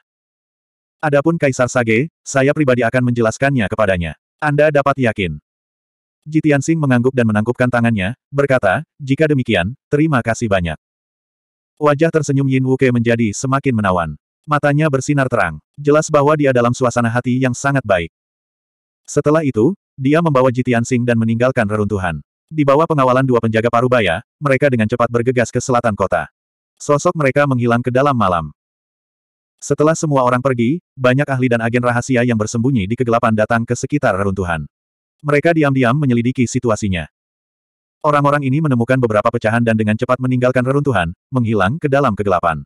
Adapun Kaisar Sage, saya pribadi akan menjelaskannya kepadanya. Anda dapat yakin. Jitian Sing mengangguk dan menangkupkan tangannya, berkata, jika demikian, terima kasih banyak. Wajah tersenyum Yin Wuke menjadi semakin menawan. Matanya bersinar terang. Jelas bahwa dia dalam suasana hati yang sangat baik. Setelah itu, dia membawa Jitian Sing dan meninggalkan reruntuhan. Di bawah pengawalan dua penjaga parubaya, mereka dengan cepat bergegas ke selatan kota. Sosok mereka menghilang ke dalam malam. Setelah semua orang pergi, banyak ahli dan agen rahasia yang bersembunyi di kegelapan datang ke sekitar reruntuhan. Mereka diam-diam menyelidiki situasinya. Orang-orang ini menemukan beberapa pecahan dan dengan cepat meninggalkan reruntuhan, menghilang ke dalam kegelapan.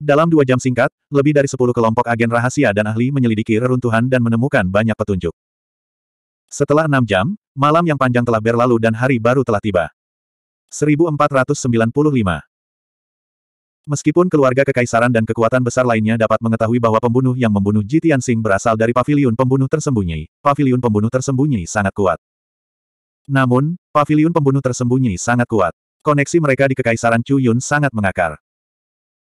Dalam dua jam singkat, lebih dari sepuluh kelompok agen rahasia dan ahli menyelidiki reruntuhan dan menemukan banyak petunjuk. Setelah enam jam, malam yang panjang telah berlalu dan hari baru telah tiba. 1495 Meskipun keluarga kekaisaran dan kekuatan besar lainnya dapat mengetahui bahwa pembunuh yang membunuh Jitian Tianxing berasal dari pavilion pembunuh tersembunyi, pavilion pembunuh tersembunyi sangat kuat. Namun, pavilion pembunuh tersembunyi sangat kuat. Koneksi mereka di kekaisaran Chu Yun sangat mengakar.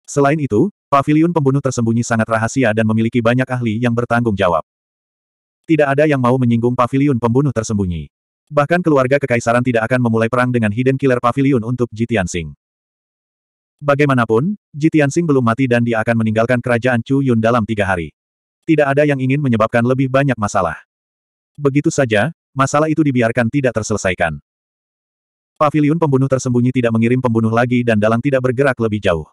Selain itu, pavilion pembunuh tersembunyi sangat rahasia dan memiliki banyak ahli yang bertanggung jawab. Tidak ada yang mau menyinggung pavilion pembunuh tersembunyi. Bahkan keluarga kekaisaran tidak akan memulai perang dengan Hidden Killer Pavilion untuk Jitian Sing. Bagaimanapun, Jitian Sing belum mati dan dia akan meninggalkan kerajaan Chu Yun dalam tiga hari. Tidak ada yang ingin menyebabkan lebih banyak masalah. Begitu saja, masalah itu dibiarkan tidak terselesaikan. Pavilion pembunuh tersembunyi tidak mengirim pembunuh lagi dan dalang tidak bergerak lebih jauh.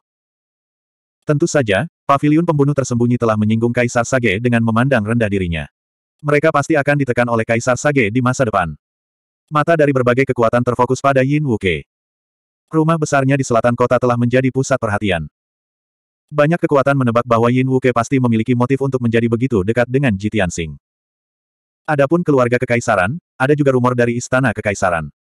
Tentu saja, pavilion pembunuh tersembunyi telah menyinggung Kaisar Sage dengan memandang rendah dirinya. Mereka pasti akan ditekan oleh Kaisar Sage di masa depan. Mata dari berbagai kekuatan terfokus pada Yin Wuke. Rumah besarnya di selatan kota telah menjadi pusat perhatian. Banyak kekuatan menebak bahwa Yin Wuke pasti memiliki motif untuk menjadi begitu dekat dengan Jitian Sing. Adapun keluarga kekaisaran, ada juga rumor dari istana kekaisaran.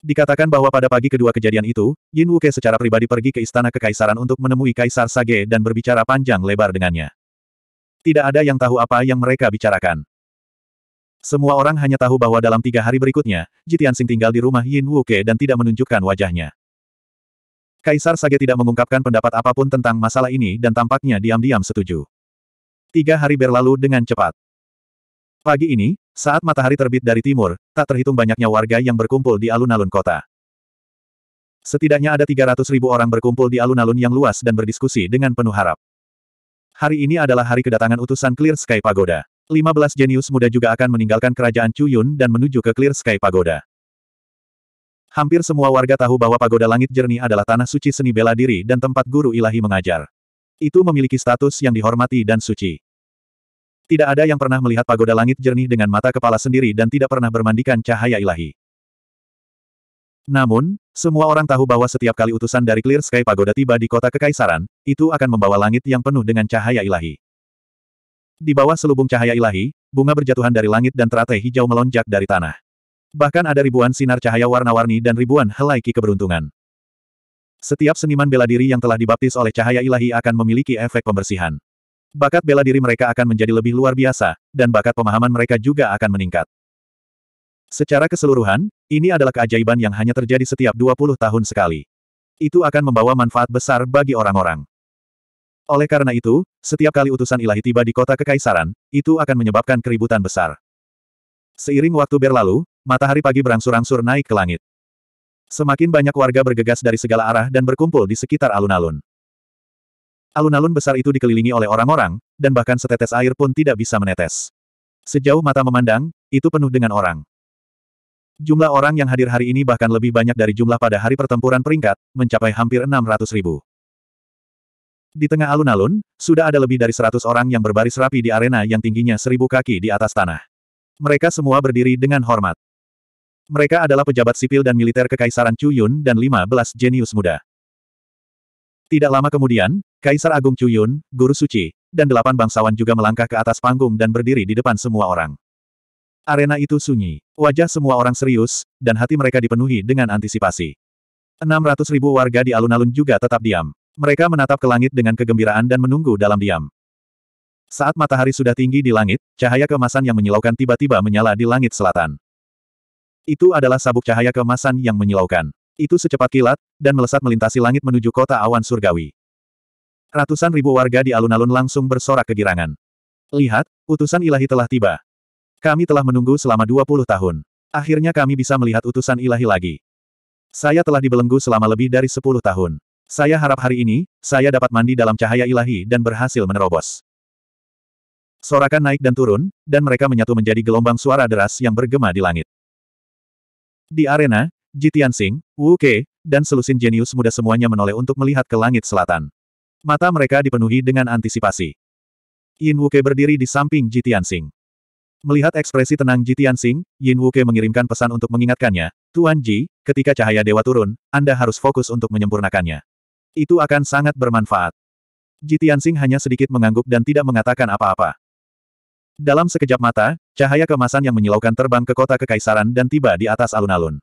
Dikatakan bahwa pada pagi kedua kejadian itu, Yin Wuke secara pribadi pergi ke istana kekaisaran untuk menemui Kaisar Sage dan berbicara panjang lebar dengannya. Tidak ada yang tahu apa yang mereka bicarakan. Semua orang hanya tahu bahwa dalam tiga hari berikutnya, Jitian Sing tinggal di rumah Yin Wuke dan tidak menunjukkan wajahnya. Kaisar Sage tidak mengungkapkan pendapat apapun tentang masalah ini dan tampaknya diam-diam setuju. Tiga hari berlalu dengan cepat. Pagi ini, saat matahari terbit dari timur, tak terhitung banyaknya warga yang berkumpul di alun-alun kota. Setidaknya ada 300 ribu orang berkumpul di alun-alun yang luas dan berdiskusi dengan penuh harap. Hari ini adalah hari kedatangan utusan Clear Sky Pagoda. 15 jenius muda juga akan meninggalkan kerajaan Chuyun dan menuju ke Clear Sky Pagoda. Hampir semua warga tahu bahwa Pagoda Langit Jernih adalah tanah suci seni bela diri dan tempat guru ilahi mengajar. Itu memiliki status yang dihormati dan suci. Tidak ada yang pernah melihat Pagoda Langit Jernih dengan mata kepala sendiri dan tidak pernah bermandikan cahaya ilahi. Namun, semua orang tahu bahwa setiap kali utusan dari Clear Sky Pagoda tiba di kota kekaisaran, itu akan membawa langit yang penuh dengan cahaya ilahi. Di bawah selubung cahaya ilahi, bunga berjatuhan dari langit dan teratai hijau melonjak dari tanah. Bahkan ada ribuan sinar cahaya warna-warni dan ribuan helai ki keberuntungan. Setiap seniman bela diri yang telah dibaptis oleh cahaya ilahi akan memiliki efek pembersihan. Bakat bela diri mereka akan menjadi lebih luar biasa, dan bakat pemahaman mereka juga akan meningkat. Secara keseluruhan, ini adalah keajaiban yang hanya terjadi setiap 20 tahun sekali. Itu akan membawa manfaat besar bagi orang-orang. Oleh karena itu, setiap kali utusan ilahi tiba di kota kekaisaran, itu akan menyebabkan keributan besar. Seiring waktu berlalu, matahari pagi berangsur-angsur naik ke langit. Semakin banyak warga bergegas dari segala arah dan berkumpul di sekitar alun-alun. Alun-alun besar itu dikelilingi oleh orang-orang, dan bahkan setetes air pun tidak bisa menetes. Sejauh mata memandang, itu penuh dengan orang. Jumlah orang yang hadir hari ini bahkan lebih banyak dari jumlah pada hari pertempuran peringkat, mencapai hampir 600 ribu. Di tengah alun-alun, sudah ada lebih dari 100 orang yang berbaris rapi di arena yang tingginya seribu kaki di atas tanah. Mereka semua berdiri dengan hormat. Mereka adalah pejabat sipil dan militer Kekaisaran Chuyun dan 15 jenius muda. Tidak lama kemudian, Kaisar Agung Chuyun, Guru Suci, dan delapan bangsawan juga melangkah ke atas panggung dan berdiri di depan semua orang. Arena itu sunyi. Wajah semua orang serius, dan hati mereka dipenuhi dengan antisipasi. 600 ribu warga di alun-alun juga tetap diam. Mereka menatap ke langit dengan kegembiraan dan menunggu dalam diam. Saat matahari sudah tinggi di langit, cahaya kemasan yang menyilaukan tiba-tiba menyala di langit selatan. Itu adalah sabuk cahaya kemasan yang menyilaukan. Itu secepat kilat, dan melesat melintasi langit menuju kota awan surgawi. Ratusan ribu warga di alun-alun langsung bersorak kegirangan. Lihat, utusan ilahi telah tiba. Kami telah menunggu selama 20 tahun. Akhirnya kami bisa melihat utusan ilahi lagi. Saya telah dibelenggu selama lebih dari 10 tahun. Saya harap hari ini, saya dapat mandi dalam cahaya ilahi dan berhasil menerobos. Sorakan naik dan turun, dan mereka menyatu menjadi gelombang suara deras yang bergema di langit. Di arena, Jitian Sing, Wu Ke, dan selusin jenius muda semuanya menoleh untuk melihat ke langit selatan. Mata mereka dipenuhi dengan antisipasi. Yin Wu Ke berdiri di samping Jitian Sing. Melihat ekspresi tenang Ji Tianxing, Yin Wuke mengirimkan pesan untuk mengingatkannya, Tuan Ji, ketika cahaya dewa turun, Anda harus fokus untuk menyempurnakannya. Itu akan sangat bermanfaat. Ji Tianxing hanya sedikit mengangguk dan tidak mengatakan apa-apa. Dalam sekejap mata, cahaya kemasan yang menyilaukan terbang ke kota kekaisaran dan tiba di atas alun-alun.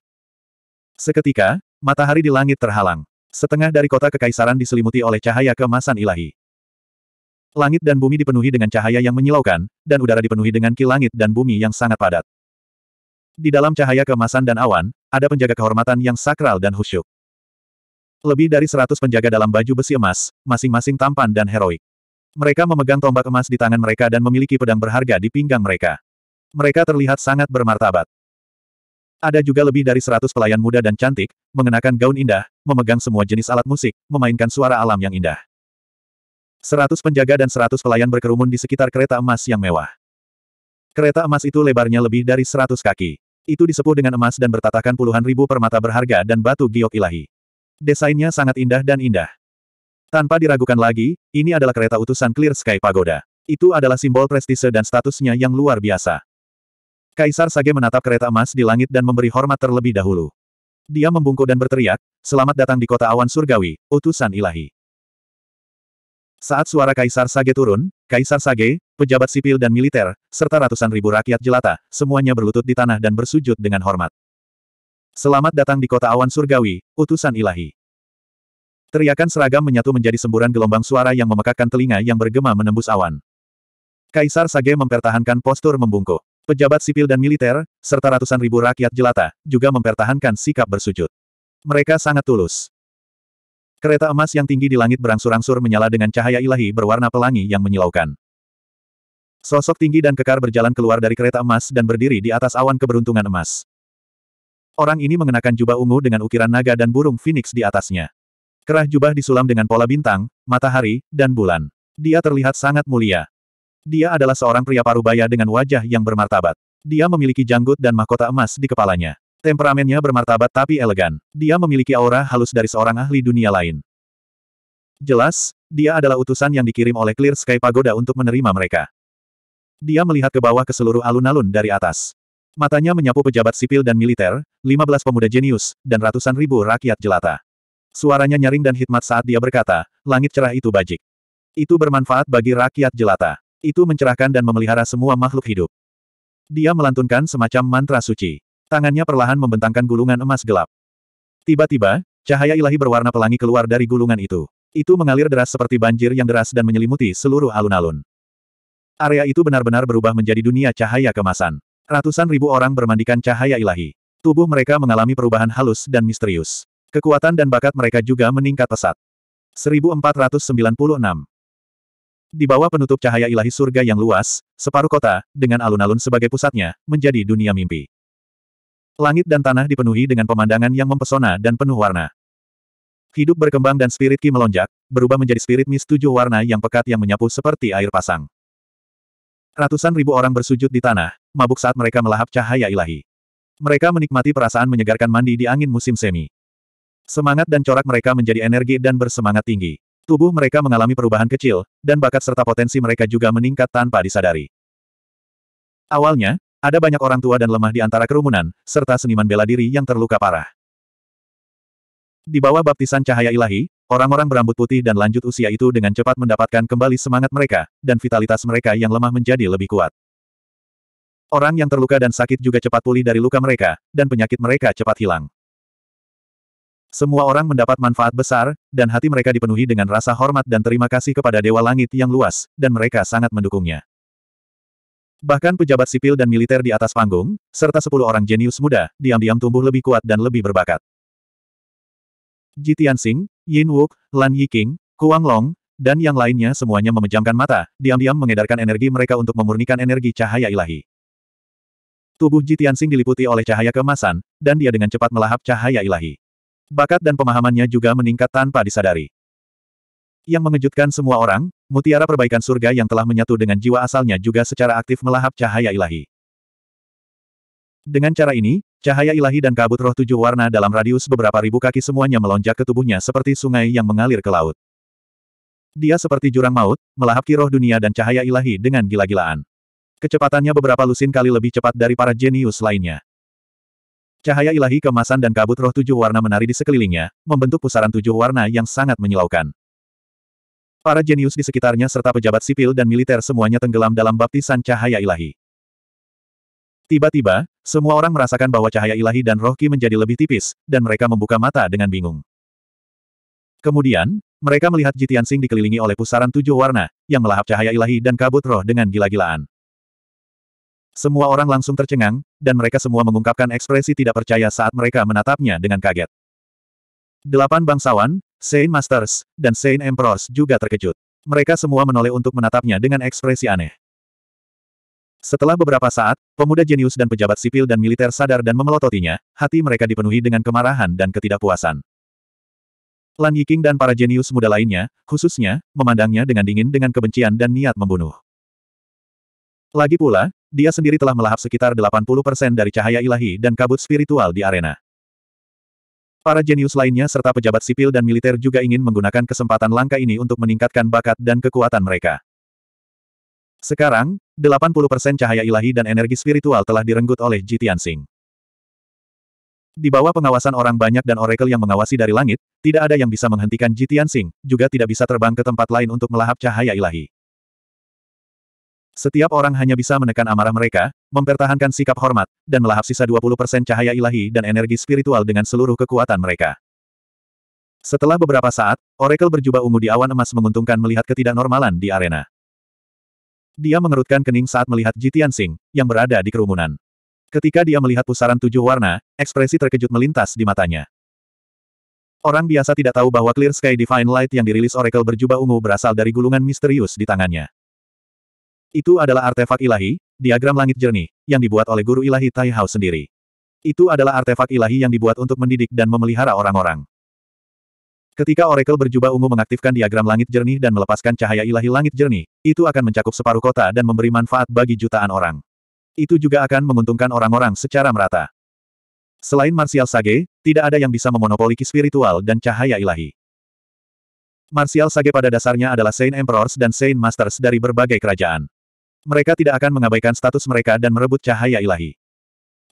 Seketika, matahari di langit terhalang. Setengah dari kota kekaisaran diselimuti oleh cahaya kemasan ilahi. Langit dan bumi dipenuhi dengan cahaya yang menyilaukan, dan udara dipenuhi dengan ki langit dan bumi yang sangat padat. Di dalam cahaya kemasan dan awan, ada penjaga kehormatan yang sakral dan khusyuk. Lebih dari seratus penjaga dalam baju besi emas, masing-masing tampan dan heroik. Mereka memegang tombak emas di tangan mereka dan memiliki pedang berharga di pinggang mereka. Mereka terlihat sangat bermartabat. Ada juga lebih dari seratus pelayan muda dan cantik, mengenakan gaun indah, memegang semua jenis alat musik, memainkan suara alam yang indah. Seratus penjaga dan seratus pelayan berkerumun di sekitar kereta emas yang mewah. Kereta emas itu lebarnya lebih dari seratus kaki. Itu disepuh dengan emas dan bertatakan puluhan ribu permata berharga dan batu giok ilahi. Desainnya sangat indah dan indah. Tanpa diragukan lagi, ini adalah kereta utusan Clear Sky Pagoda. Itu adalah simbol prestise dan statusnya yang luar biasa. Kaisar Sage menatap kereta emas di langit dan memberi hormat terlebih dahulu. Dia membungkuk dan berteriak, selamat datang di kota awan surgawi, utusan ilahi. Saat suara Kaisar Sage turun, Kaisar Sage, pejabat sipil dan militer, serta ratusan ribu rakyat jelata, semuanya berlutut di tanah dan bersujud dengan hormat. Selamat datang di kota awan surgawi, utusan ilahi. Teriakan seragam menyatu menjadi semburan gelombang suara yang memekakkan telinga yang bergema menembus awan. Kaisar Sage mempertahankan postur membungkuk. Pejabat sipil dan militer, serta ratusan ribu rakyat jelata, juga mempertahankan sikap bersujud. Mereka sangat tulus. Kereta emas yang tinggi di langit berangsur-angsur menyala dengan cahaya ilahi berwarna pelangi yang menyilaukan. Sosok tinggi dan kekar berjalan keluar dari kereta emas dan berdiri di atas awan keberuntungan emas. Orang ini mengenakan jubah ungu dengan ukiran naga dan burung phoenix di atasnya. Kerah jubah disulam dengan pola bintang, matahari, dan bulan. Dia terlihat sangat mulia. Dia adalah seorang pria parubaya dengan wajah yang bermartabat. Dia memiliki janggut dan mahkota emas di kepalanya. Temperamennya bermartabat tapi elegan. Dia memiliki aura halus dari seorang ahli dunia lain. Jelas, dia adalah utusan yang dikirim oleh Clear Sky Pagoda untuk menerima mereka. Dia melihat ke bawah ke seluruh alun-alun dari atas. Matanya menyapu pejabat sipil dan militer, 15 pemuda jenius, dan ratusan ribu rakyat jelata. Suaranya nyaring dan hikmat saat dia berkata, langit cerah itu bajik. Itu bermanfaat bagi rakyat jelata. Itu mencerahkan dan memelihara semua makhluk hidup. Dia melantunkan semacam mantra suci. Tangannya perlahan membentangkan gulungan emas gelap. Tiba-tiba, cahaya ilahi berwarna pelangi keluar dari gulungan itu. Itu mengalir deras seperti banjir yang deras dan menyelimuti seluruh alun-alun. Area itu benar-benar berubah menjadi dunia cahaya kemasan. Ratusan ribu orang bermandikan cahaya ilahi. Tubuh mereka mengalami perubahan halus dan misterius. Kekuatan dan bakat mereka juga meningkat pesat. 1496 Di bawah penutup cahaya ilahi surga yang luas, separuh kota, dengan alun-alun sebagai pusatnya, menjadi dunia mimpi. Langit dan tanah dipenuhi dengan pemandangan yang mempesona dan penuh warna. Hidup berkembang dan spirit ki melonjak, berubah menjadi spirit mis tujuh warna yang pekat yang menyapu seperti air pasang. Ratusan ribu orang bersujud di tanah, mabuk saat mereka melahap cahaya ilahi. Mereka menikmati perasaan menyegarkan mandi di angin musim semi. Semangat dan corak mereka menjadi energi dan bersemangat tinggi. Tubuh mereka mengalami perubahan kecil, dan bakat serta potensi mereka juga meningkat tanpa disadari. Awalnya, ada banyak orang tua dan lemah di antara kerumunan, serta seniman bela diri yang terluka parah. Di bawah baptisan cahaya ilahi, orang-orang berambut putih dan lanjut usia itu dengan cepat mendapatkan kembali semangat mereka, dan vitalitas mereka yang lemah menjadi lebih kuat. Orang yang terluka dan sakit juga cepat pulih dari luka mereka, dan penyakit mereka cepat hilang. Semua orang mendapat manfaat besar, dan hati mereka dipenuhi dengan rasa hormat dan terima kasih kepada Dewa Langit yang luas, dan mereka sangat mendukungnya. Bahkan pejabat sipil dan militer di atas panggung, serta sepuluh orang jenius muda, diam-diam tumbuh lebih kuat dan lebih berbakat. Ji Tianxing, Yin Wook, Lan Yiking, Kuang Long, dan yang lainnya semuanya memejamkan mata, diam-diam mengedarkan energi mereka untuk memurnikan energi cahaya ilahi. Tubuh Ji Tianxing diliputi oleh cahaya kemasan, dan dia dengan cepat melahap cahaya ilahi. Bakat dan pemahamannya juga meningkat tanpa disadari. Yang mengejutkan semua orang, mutiara perbaikan surga yang telah menyatu dengan jiwa asalnya juga secara aktif melahap cahaya ilahi. Dengan cara ini, cahaya ilahi dan kabut roh tujuh warna dalam radius beberapa ribu kaki semuanya melonjak ke tubuhnya seperti sungai yang mengalir ke laut. Dia seperti jurang maut, melahap kiroh dunia dan cahaya ilahi dengan gila-gilaan. Kecepatannya beberapa lusin kali lebih cepat dari para jenius lainnya. Cahaya ilahi kemasan dan kabut roh tujuh warna menari di sekelilingnya, membentuk pusaran tujuh warna yang sangat menyilaukan. Para jenius di sekitarnya serta pejabat sipil dan militer semuanya tenggelam dalam baptisan cahaya ilahi. Tiba-tiba, semua orang merasakan bahwa cahaya ilahi dan Rohki menjadi lebih tipis, dan mereka membuka mata dengan bingung. Kemudian, mereka melihat Jitian Sing dikelilingi oleh pusaran tujuh warna, yang melahap cahaya ilahi dan kabut roh dengan gila-gilaan. Semua orang langsung tercengang, dan mereka semua mengungkapkan ekspresi tidak percaya saat mereka menatapnya dengan kaget. Delapan bangsawan, Saint Masters, dan Saint Empress juga terkejut. Mereka semua menoleh untuk menatapnya dengan ekspresi aneh. Setelah beberapa saat, pemuda jenius dan pejabat sipil dan militer sadar dan memelototinya, hati mereka dipenuhi dengan kemarahan dan ketidakpuasan. Lan Yiking dan para jenius muda lainnya, khususnya, memandangnya dengan dingin dengan kebencian dan niat membunuh. Lagi pula, dia sendiri telah melahap sekitar 80% dari cahaya ilahi dan kabut spiritual di arena. Para jenius lainnya serta pejabat sipil dan militer juga ingin menggunakan kesempatan langka ini untuk meningkatkan bakat dan kekuatan mereka. Sekarang, 80% cahaya ilahi dan energi spiritual telah direnggut oleh Jitian Tianxing. Di bawah pengawasan orang banyak dan oracle yang mengawasi dari langit, tidak ada yang bisa menghentikan Jitian Tianxing, juga tidak bisa terbang ke tempat lain untuk melahap cahaya ilahi. Setiap orang hanya bisa menekan amarah mereka, mempertahankan sikap hormat, dan melahap sisa 20% cahaya ilahi dan energi spiritual dengan seluruh kekuatan mereka. Setelah beberapa saat, Oracle berjubah ungu di awan emas menguntungkan melihat ketidaknormalan di arena. Dia mengerutkan kening saat melihat Jitian Singh yang berada di kerumunan. Ketika dia melihat pusaran tujuh warna, ekspresi terkejut melintas di matanya. Orang biasa tidak tahu bahwa Clear Sky Divine Light yang dirilis Oracle berjubah ungu berasal dari gulungan misterius di tangannya. Itu adalah artefak ilahi, diagram langit jernih, yang dibuat oleh guru ilahi Tai Hao sendiri. Itu adalah artefak ilahi yang dibuat untuk mendidik dan memelihara orang-orang. Ketika Oracle berjubah ungu mengaktifkan diagram langit jernih dan melepaskan cahaya ilahi langit jernih, itu akan mencakup separuh kota dan memberi manfaat bagi jutaan orang. Itu juga akan menguntungkan orang-orang secara merata. Selain Martial Sage, tidak ada yang bisa memonopoli spiritual dan cahaya ilahi. Martial Sage pada dasarnya adalah Saint Emperors dan Saint Masters dari berbagai kerajaan. Mereka tidak akan mengabaikan status mereka dan merebut cahaya ilahi.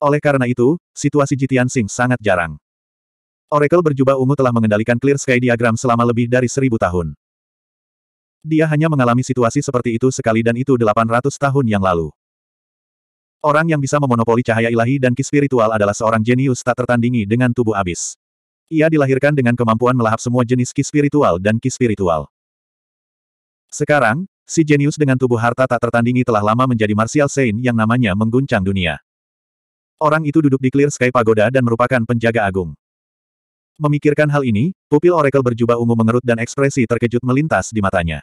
Oleh karena itu, situasi Jitian Sing sangat jarang. Oracle berjubah ungu telah mengendalikan Clear Sky Diagram selama lebih dari seribu tahun. Dia hanya mengalami situasi seperti itu sekali dan itu 800 tahun yang lalu. Orang yang bisa memonopoli cahaya ilahi dan ki spiritual adalah seorang jenius tak tertandingi dengan tubuh abis. Ia dilahirkan dengan kemampuan melahap semua jenis ki spiritual dan ki spiritual. Sekarang, Si jenius dengan tubuh harta tak tertandingi telah lama menjadi Martial Saint yang namanya mengguncang dunia. Orang itu duduk di Clear Sky Pagoda dan merupakan penjaga agung. Memikirkan hal ini, pupil Oracle berjubah ungu mengerut dan ekspresi terkejut melintas di matanya.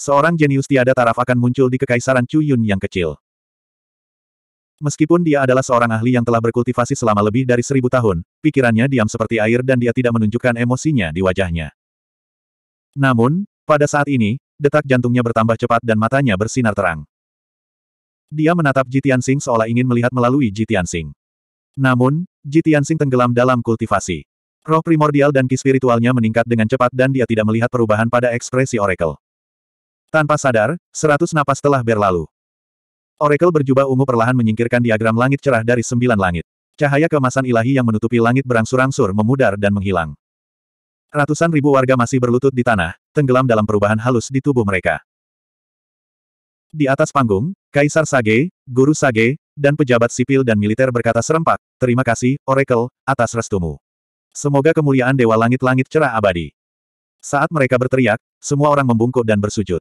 Seorang jenius tiada taraf akan muncul di kekaisaran Yun yang kecil. Meskipun dia adalah seorang ahli yang telah berkultivasi selama lebih dari seribu tahun, pikirannya diam seperti air dan dia tidak menunjukkan emosinya di wajahnya. Namun, pada saat ini, detak jantungnya bertambah cepat dan matanya bersinar terang. Dia menatap Jitian Sing seolah ingin melihat melalui Jitian Sing. Namun, Jitian Sing tenggelam dalam kultivasi. Roh primordial dan ki spiritualnya meningkat dengan cepat dan dia tidak melihat perubahan pada ekspresi Oracle. Tanpa sadar, seratus napas telah berlalu. Oracle berjubah ungu perlahan menyingkirkan diagram langit cerah dari sembilan langit. Cahaya kemasan ilahi yang menutupi langit berangsur-angsur memudar dan menghilang. Ratusan ribu warga masih berlutut di tanah, tenggelam dalam perubahan halus di tubuh mereka. Di atas panggung, Kaisar Sage, Guru Sage, dan pejabat sipil dan militer berkata serempak, terima kasih, Oracle, atas restumu. Semoga kemuliaan Dewa Langit-Langit cerah abadi. Saat mereka berteriak, semua orang membungkuk dan bersujud.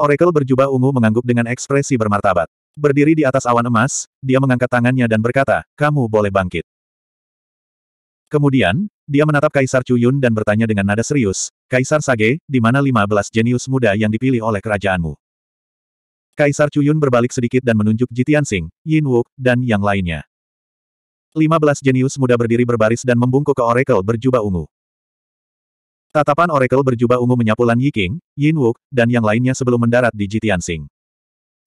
Oracle berjubah ungu mengangguk dengan ekspresi bermartabat. Berdiri di atas awan emas, dia mengangkat tangannya dan berkata, kamu boleh bangkit. Kemudian, dia menatap Kaisar Cuyun dan bertanya dengan nada serius, Kaisar Sage, di mana 15 jenius muda yang dipilih oleh kerajaanmu? Kaisar Cuyun berbalik sedikit dan menunjuk Jitian Sing, Yin Wook, dan yang lainnya. 15 jenius muda berdiri berbaris dan membungkuk ke Oracle berjubah ungu. Tatapan Oracle berjubah ungu menyapu Lan Yiking, Yin Wook, dan yang lainnya sebelum mendarat di Jitian Sing.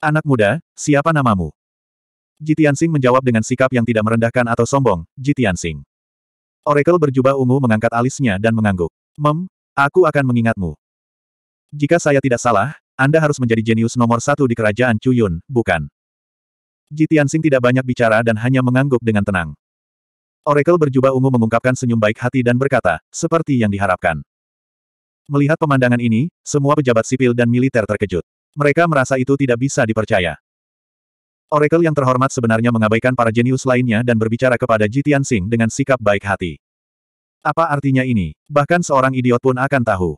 Anak muda, siapa namamu? Jitian Sing menjawab dengan sikap yang tidak merendahkan atau sombong, Jitian Sing. Oracle berjubah ungu mengangkat alisnya dan mengangguk. Mem, aku akan mengingatmu. Jika saya tidak salah, Anda harus menjadi jenius nomor satu di kerajaan Cuyun, bukan? Jitiansing tidak banyak bicara dan hanya mengangguk dengan tenang. Oracle berjubah ungu mengungkapkan senyum baik hati dan berkata, seperti yang diharapkan. Melihat pemandangan ini, semua pejabat sipil dan militer terkejut. Mereka merasa itu tidak bisa dipercaya. Oracle yang terhormat sebenarnya mengabaikan para jenius lainnya dan berbicara kepada Jitian Tianxing dengan sikap baik hati. Apa artinya ini? Bahkan seorang idiot pun akan tahu.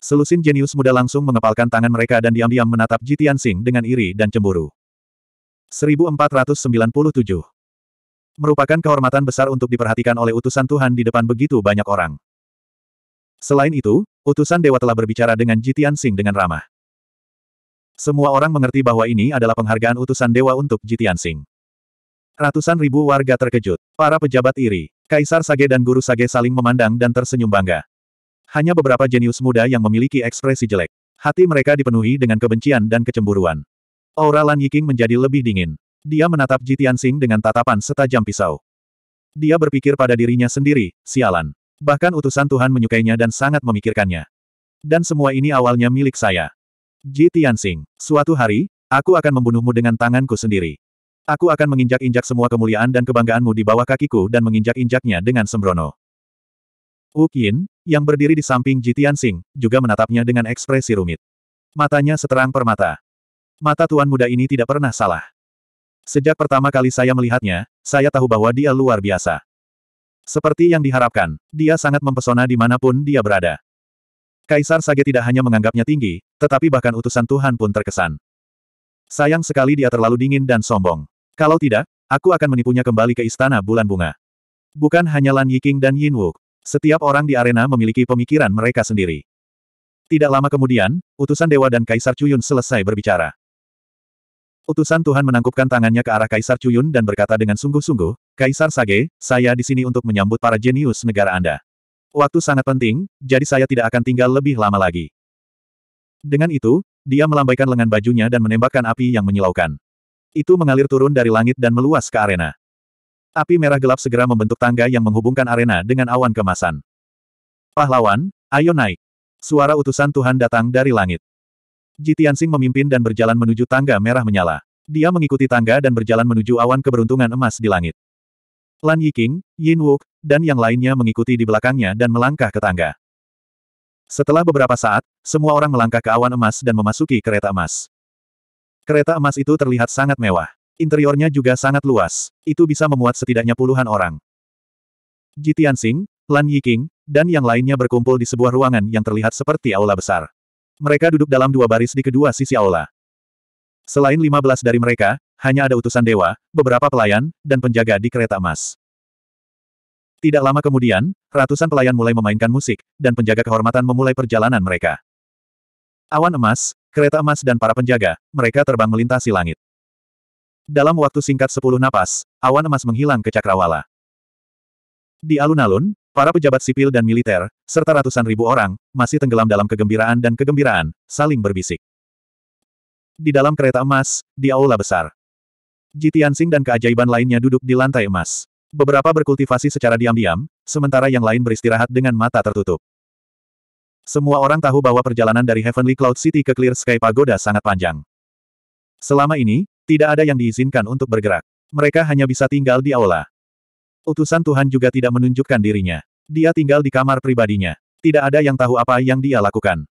Selusin jenius muda langsung mengepalkan tangan mereka dan diam-diam menatap Jitian Tianxing dengan iri dan cemburu. 1497 merupakan kehormatan besar untuk diperhatikan oleh utusan Tuhan di depan begitu banyak orang. Selain itu, utusan dewa telah berbicara dengan Jitian Sing dengan ramah. Semua orang mengerti bahwa ini adalah penghargaan utusan dewa untuk Jitiansing. Ratusan ribu warga terkejut. Para pejabat iri. Kaisar Sage dan Guru Sage saling memandang dan tersenyum bangga. Hanya beberapa jenius muda yang memiliki ekspresi jelek. Hati mereka dipenuhi dengan kebencian dan kecemburuan. Aura Lan Yiking menjadi lebih dingin. Dia menatap Jitiansing dengan tatapan setajam pisau. Dia berpikir pada dirinya sendiri, sialan. Bahkan utusan Tuhan menyukainya dan sangat memikirkannya. Dan semua ini awalnya milik saya. Ji Tianxing, suatu hari, aku akan membunuhmu dengan tanganku sendiri. Aku akan menginjak-injak semua kemuliaan dan kebanggaanmu di bawah kakiku dan menginjak-injaknya dengan sembrono. Wu Qin, yang berdiri di samping Ji Tianxing, juga menatapnya dengan ekspresi rumit. Matanya seterang permata. Mata tuan muda ini tidak pernah salah. Sejak pertama kali saya melihatnya, saya tahu bahwa dia luar biasa. Seperti yang diharapkan, dia sangat mempesona dimanapun dia berada. Kaisar Sage tidak hanya menganggapnya tinggi, tetapi bahkan utusan Tuhan pun terkesan. Sayang sekali dia terlalu dingin dan sombong. Kalau tidak, aku akan menipunya kembali ke istana bulan bunga. Bukan hanya Lan Yiking dan Yin Wuk. Setiap orang di arena memiliki pemikiran mereka sendiri. Tidak lama kemudian, utusan dewa dan Kaisar Chuyun selesai berbicara. Utusan Tuhan menangkupkan tangannya ke arah Kaisar Chuyun dan berkata dengan sungguh-sungguh, Kaisar Sage, saya di sini untuk menyambut para jenius negara Anda. Waktu sangat penting, jadi saya tidak akan tinggal lebih lama lagi. Dengan itu, dia melambaikan lengan bajunya dan menembakkan api yang menyilaukan. Itu mengalir turun dari langit dan meluas ke arena. Api merah gelap segera membentuk tangga yang menghubungkan arena dengan awan kemasan. Pahlawan, ayo naik. Suara utusan Tuhan datang dari langit. Jitiansing memimpin dan berjalan menuju tangga merah menyala. Dia mengikuti tangga dan berjalan menuju awan keberuntungan emas di langit. Lan Yiking, Yin Wu dan yang lainnya mengikuti di belakangnya dan melangkah ke tangga. Setelah beberapa saat, semua orang melangkah ke awan emas dan memasuki kereta emas. Kereta emas itu terlihat sangat mewah. Interiornya juga sangat luas. Itu bisa memuat setidaknya puluhan orang. Ji Tianxing, Lan Yiking, dan yang lainnya berkumpul di sebuah ruangan yang terlihat seperti aula besar. Mereka duduk dalam dua baris di kedua sisi aula. Selain 15 dari mereka, hanya ada utusan dewa, beberapa pelayan, dan penjaga di kereta emas. Tidak lama kemudian, ratusan pelayan mulai memainkan musik, dan penjaga kehormatan memulai perjalanan mereka. Awan emas, kereta emas dan para penjaga, mereka terbang melintasi langit. Dalam waktu singkat sepuluh napas, awan emas menghilang ke cakrawala. Di alun-alun, para pejabat sipil dan militer, serta ratusan ribu orang, masih tenggelam dalam kegembiraan dan kegembiraan, saling berbisik. Di dalam kereta emas, di aula besar. Jitian Jitiansing dan keajaiban lainnya duduk di lantai emas. Beberapa berkultivasi secara diam-diam, sementara yang lain beristirahat dengan mata tertutup. Semua orang tahu bahwa perjalanan dari Heavenly Cloud City ke Clear Sky Pagoda sangat panjang. Selama ini, tidak ada yang diizinkan untuk bergerak. Mereka hanya bisa tinggal di aula. Utusan Tuhan juga tidak menunjukkan dirinya. Dia tinggal di kamar pribadinya. Tidak ada yang tahu apa yang dia lakukan.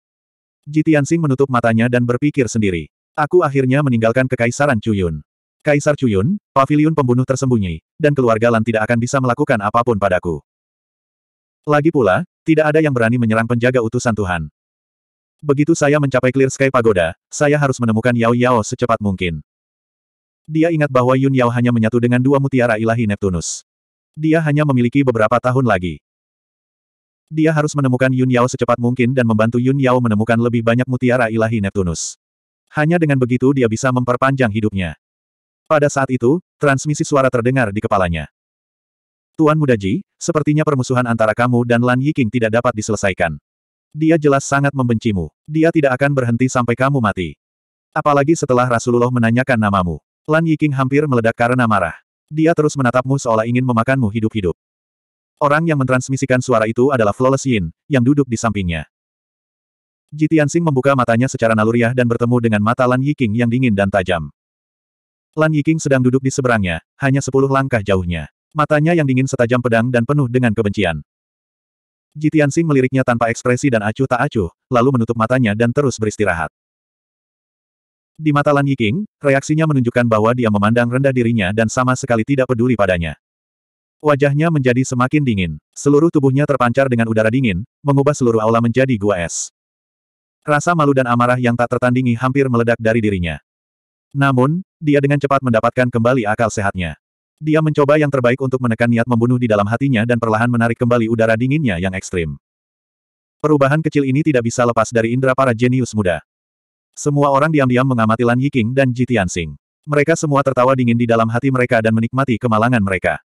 Jitiansing menutup matanya dan berpikir sendiri. Aku akhirnya meninggalkan kekaisaran Cuyun. Kaisar Cuyun, pavilion pembunuh tersembunyi, dan keluarga Lan tidak akan bisa melakukan apapun padaku. Lagi pula, tidak ada yang berani menyerang penjaga utusan Tuhan. Begitu saya mencapai Clear Sky Pagoda, saya harus menemukan Yao Yao secepat mungkin. Dia ingat bahwa Yun Yao hanya menyatu dengan dua mutiara ilahi Neptunus. Dia hanya memiliki beberapa tahun lagi. Dia harus menemukan Yun Yao secepat mungkin dan membantu Yun Yao menemukan lebih banyak mutiara ilahi Neptunus. Hanya dengan begitu dia bisa memperpanjang hidupnya. Pada saat itu, transmisi suara terdengar di kepalanya. Tuan Muda Ji, sepertinya permusuhan antara kamu dan Lan Yiking tidak dapat diselesaikan. Dia jelas sangat membencimu. Dia tidak akan berhenti sampai kamu mati. Apalagi setelah Rasulullah menanyakan namamu. Lan Yiking hampir meledak karena marah. Dia terus menatapmu seolah ingin memakanmu hidup-hidup. Orang yang mentransmisikan suara itu adalah Flawless Yin, yang duduk di sampingnya. Tianxing membuka matanya secara naluriah dan bertemu dengan mata Lan Yiking yang dingin dan tajam. Lan Yiking sedang duduk di seberangnya, hanya sepuluh langkah jauhnya. Matanya yang dingin setajam pedang dan penuh dengan kebencian. Jitian Sing meliriknya tanpa ekspresi dan acuh tak acuh, lalu menutup matanya dan terus beristirahat. Di mata Lan Yiking, reaksinya menunjukkan bahwa dia memandang rendah dirinya dan sama sekali tidak peduli padanya. Wajahnya menjadi semakin dingin. Seluruh tubuhnya terpancar dengan udara dingin, mengubah seluruh aula menjadi gua es. Rasa malu dan amarah yang tak tertandingi hampir meledak dari dirinya. Namun, dia dengan cepat mendapatkan kembali akal sehatnya. Dia mencoba yang terbaik untuk menekan niat membunuh di dalam hatinya dan perlahan menarik kembali udara dinginnya yang ekstrim. Perubahan kecil ini tidak bisa lepas dari indera para jenius muda. Semua orang diam-diam mengamati Lan Yiking dan Ji Tianxing. Mereka semua tertawa dingin di dalam hati mereka dan menikmati kemalangan mereka.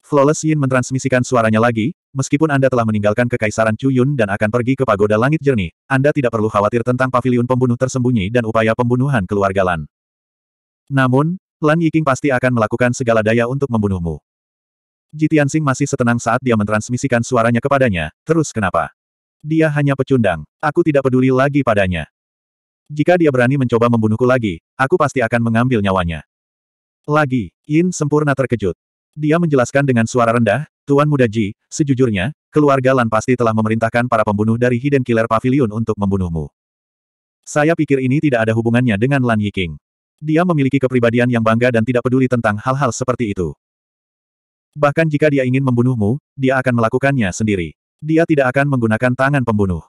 Flawless Yin mentransmisikan suaranya lagi, Meskipun Anda telah meninggalkan Kekaisaran Cuyun dan akan pergi ke Pagoda Langit Jernih, Anda tidak perlu khawatir tentang paviliun pembunuh tersembunyi dan upaya pembunuhan keluarga Lan. Namun, Lan Yiking pasti akan melakukan segala daya untuk membunuhmu. Jitian Sing masih setenang saat dia mentransmisikan suaranya kepadanya, terus kenapa? Dia hanya pecundang, aku tidak peduli lagi padanya. Jika dia berani mencoba membunuhku lagi, aku pasti akan mengambil nyawanya. Lagi, Yin sempurna terkejut. Dia menjelaskan dengan suara rendah, Tuan Muda Ji, sejujurnya, keluarga Lan pasti telah memerintahkan para pembunuh dari Hidden Killer Pavilion untuk membunuhmu. Saya pikir ini tidak ada hubungannya dengan Lan Yiking. Dia memiliki kepribadian yang bangga dan tidak peduli tentang hal-hal seperti itu. Bahkan jika dia ingin membunuhmu, dia akan melakukannya sendiri. Dia tidak akan menggunakan tangan pembunuh.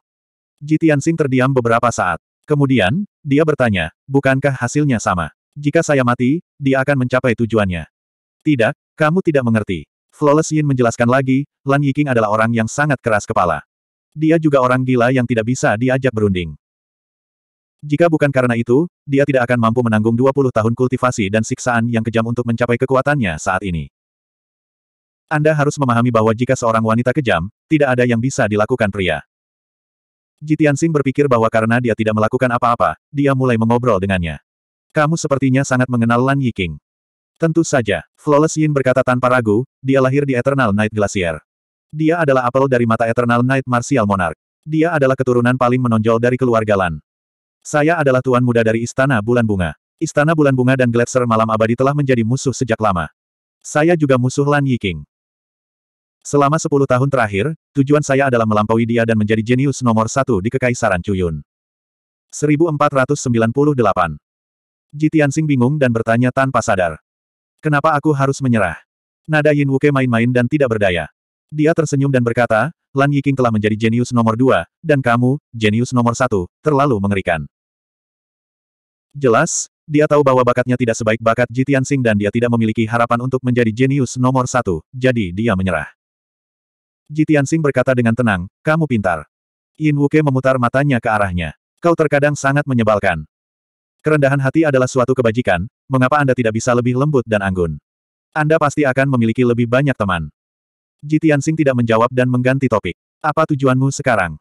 Ji Tianxing terdiam beberapa saat. Kemudian, dia bertanya, bukankah hasilnya sama? Jika saya mati, dia akan mencapai tujuannya. Tidak, kamu tidak mengerti. Flawless Yin menjelaskan lagi, Lan Yiking adalah orang yang sangat keras kepala. Dia juga orang gila yang tidak bisa diajak berunding. Jika bukan karena itu, dia tidak akan mampu menanggung 20 tahun kultivasi dan siksaan yang kejam untuk mencapai kekuatannya saat ini. Anda harus memahami bahwa jika seorang wanita kejam, tidak ada yang bisa dilakukan pria. Jitian Sing berpikir bahwa karena dia tidak melakukan apa-apa, dia mulai mengobrol dengannya. Kamu sepertinya sangat mengenal Lan Yiking. Tentu saja, Flawless Yin berkata tanpa ragu, dia lahir di Eternal Night Glacier. Dia adalah apel dari mata Eternal Night Martial Monarch. Dia adalah keturunan paling menonjol dari keluarga Lan. Saya adalah tuan muda dari Istana Bulan Bunga. Istana Bulan Bunga dan Gletser Malam Abadi telah menjadi musuh sejak lama. Saya juga musuh Lan Yiking. Selama sepuluh tahun terakhir, tujuan saya adalah melampaui dia dan menjadi jenius nomor satu di Kekaisaran Cuyun. 1498 Sing bingung dan bertanya tanpa sadar. Kenapa aku harus menyerah? Nada Yin Wuke main-main dan tidak berdaya. Dia tersenyum dan berkata, Lan Yiking telah menjadi jenius nomor dua, dan kamu, jenius nomor satu, terlalu mengerikan. Jelas, dia tahu bahwa bakatnya tidak sebaik bakat Ji Tianxing dan dia tidak memiliki harapan untuk menjadi jenius nomor satu, jadi dia menyerah. Ji Tianxing berkata dengan tenang, kamu pintar. Yin Wuke memutar matanya ke arahnya. Kau terkadang sangat menyebalkan. Kerendahan hati adalah suatu kebajikan, mengapa Anda tidak bisa lebih lembut dan anggun? Anda pasti akan memiliki lebih banyak teman. Jitiansing tidak menjawab dan mengganti topik. Apa tujuanmu sekarang?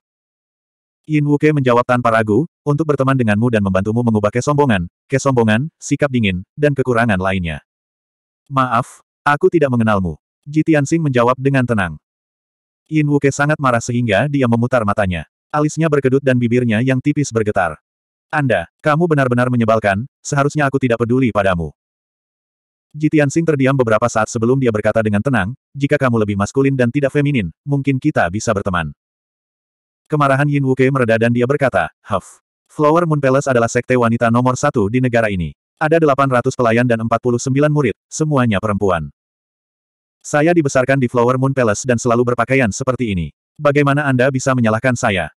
Yin Wuke menjawab tanpa ragu, untuk berteman denganmu dan membantumu mengubah kesombongan, kesombongan, sikap dingin, dan kekurangan lainnya. Maaf, aku tidak mengenalmu. Jitiansing menjawab dengan tenang. Yin Wuke sangat marah sehingga dia memutar matanya. Alisnya berkedut dan bibirnya yang tipis bergetar. Anda, kamu benar-benar menyebalkan, seharusnya aku tidak peduli padamu. Jitian Sing terdiam beberapa saat sebelum dia berkata dengan tenang, jika kamu lebih maskulin dan tidak feminin, mungkin kita bisa berteman. Kemarahan Yin Wuke mereda dan dia berkata, Huff. Flower Moon Palace adalah sekte wanita nomor satu di negara ini. Ada 800 pelayan dan 49 murid, semuanya perempuan. Saya dibesarkan di Flower Moon Palace dan selalu berpakaian seperti ini. Bagaimana Anda bisa menyalahkan saya?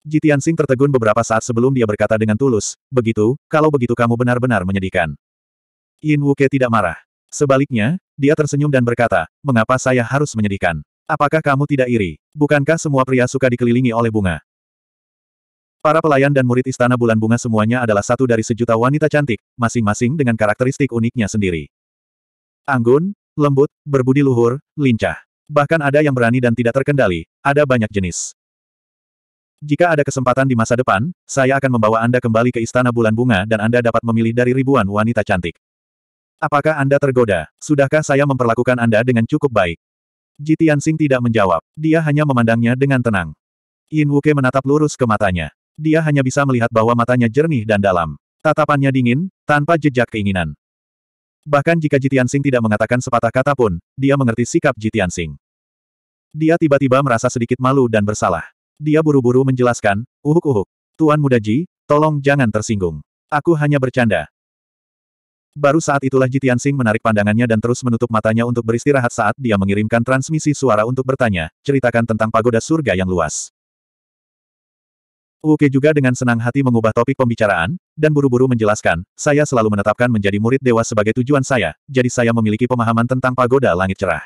Jitian Sing tertegun beberapa saat sebelum dia berkata dengan tulus, begitu, kalau begitu kamu benar-benar menyedihkan. Yin Wuke tidak marah. Sebaliknya, dia tersenyum dan berkata, mengapa saya harus menyedihkan? Apakah kamu tidak iri? Bukankah semua pria suka dikelilingi oleh bunga? Para pelayan dan murid istana bulan bunga semuanya adalah satu dari sejuta wanita cantik, masing-masing dengan karakteristik uniknya sendiri. Anggun, lembut, berbudi luhur, lincah. Bahkan ada yang berani dan tidak terkendali, ada banyak jenis. Jika ada kesempatan di masa depan, saya akan membawa Anda kembali ke Istana Bulan Bunga dan Anda dapat memilih dari ribuan wanita cantik. Apakah Anda tergoda? Sudahkah saya memperlakukan Anda dengan cukup baik? Ji Tianxing tidak menjawab. Dia hanya memandangnya dengan tenang. Yin Wuke menatap lurus ke matanya. Dia hanya bisa melihat bahwa matanya jernih dan dalam. Tatapannya dingin, tanpa jejak keinginan. Bahkan jika Ji Tianxing tidak mengatakan sepatah kata pun, dia mengerti sikap Ji Tianxing. Dia tiba-tiba merasa sedikit malu dan bersalah. Dia buru-buru menjelaskan, uhuk-uhuk. Tuan Muda Ji, tolong jangan tersinggung. Aku hanya bercanda. Baru saat itulah Jitian Singh menarik pandangannya dan terus menutup matanya untuk beristirahat saat dia mengirimkan transmisi suara untuk bertanya, ceritakan tentang pagoda surga yang luas. Uke juga dengan senang hati mengubah topik pembicaraan, dan buru-buru menjelaskan, saya selalu menetapkan menjadi murid dewa sebagai tujuan saya, jadi saya memiliki pemahaman tentang pagoda langit cerah.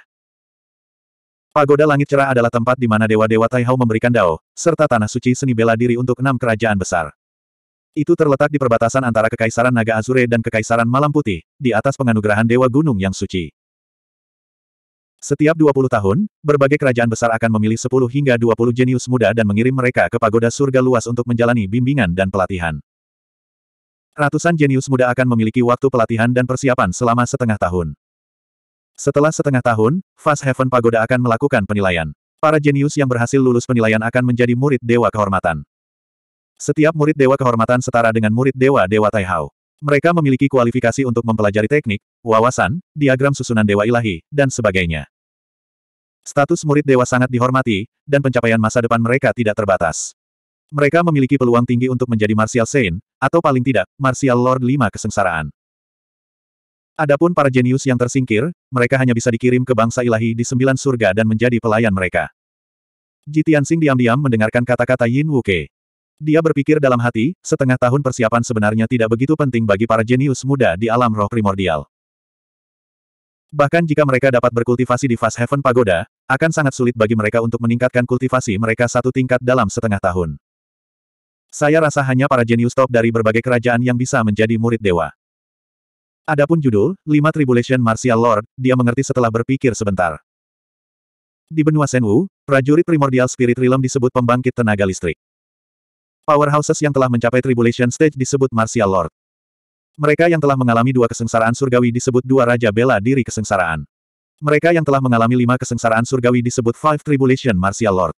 Pagoda Langit Cerah adalah tempat di mana dewa-dewa Taihao memberikan dao, serta tanah suci seni bela diri untuk enam kerajaan besar. Itu terletak di perbatasan antara Kekaisaran Naga Azure dan Kekaisaran Malam Putih, di atas penganugerahan Dewa Gunung yang Suci. Setiap 20 tahun, berbagai kerajaan besar akan memilih 10 hingga 20 jenius muda dan mengirim mereka ke pagoda surga luas untuk menjalani bimbingan dan pelatihan. Ratusan jenius muda akan memiliki waktu pelatihan dan persiapan selama setengah tahun. Setelah setengah tahun, Fast Heaven Pagoda akan melakukan penilaian. Para jenius yang berhasil lulus penilaian akan menjadi murid Dewa Kehormatan. Setiap murid Dewa Kehormatan setara dengan murid Dewa-Dewa Taihao. Mereka memiliki kualifikasi untuk mempelajari teknik, wawasan, diagram susunan Dewa Ilahi, dan sebagainya. Status murid Dewa sangat dihormati, dan pencapaian masa depan mereka tidak terbatas. Mereka memiliki peluang tinggi untuk menjadi Martial Saint, atau paling tidak, Martial Lord Lima kesengsaraan. Adapun para jenius yang tersingkir, mereka hanya bisa dikirim ke bangsa ilahi di sembilan surga dan menjadi pelayan mereka. Jitiansing diam-diam mendengarkan kata-kata Yin Wuke. Dia berpikir dalam hati, setengah tahun persiapan sebenarnya tidak begitu penting bagi para jenius muda di alam roh primordial. Bahkan jika mereka dapat berkultivasi di Fast Heaven Pagoda, akan sangat sulit bagi mereka untuk meningkatkan kultivasi mereka satu tingkat dalam setengah tahun. Saya rasa hanya para jenius top dari berbagai kerajaan yang bisa menjadi murid dewa. Adapun judul, 5 Tribulation Martial Lord, dia mengerti setelah berpikir sebentar. Di benua Senwu, prajurit primordial Spirit Realm disebut pembangkit tenaga listrik. Powerhouses yang telah mencapai Tribulation Stage disebut Martial Lord. Mereka yang telah mengalami dua kesengsaraan surgawi disebut dua Raja Bela Diri Kesengsaraan. Mereka yang telah mengalami lima kesengsaraan surgawi disebut Five Tribulation Martial Lord.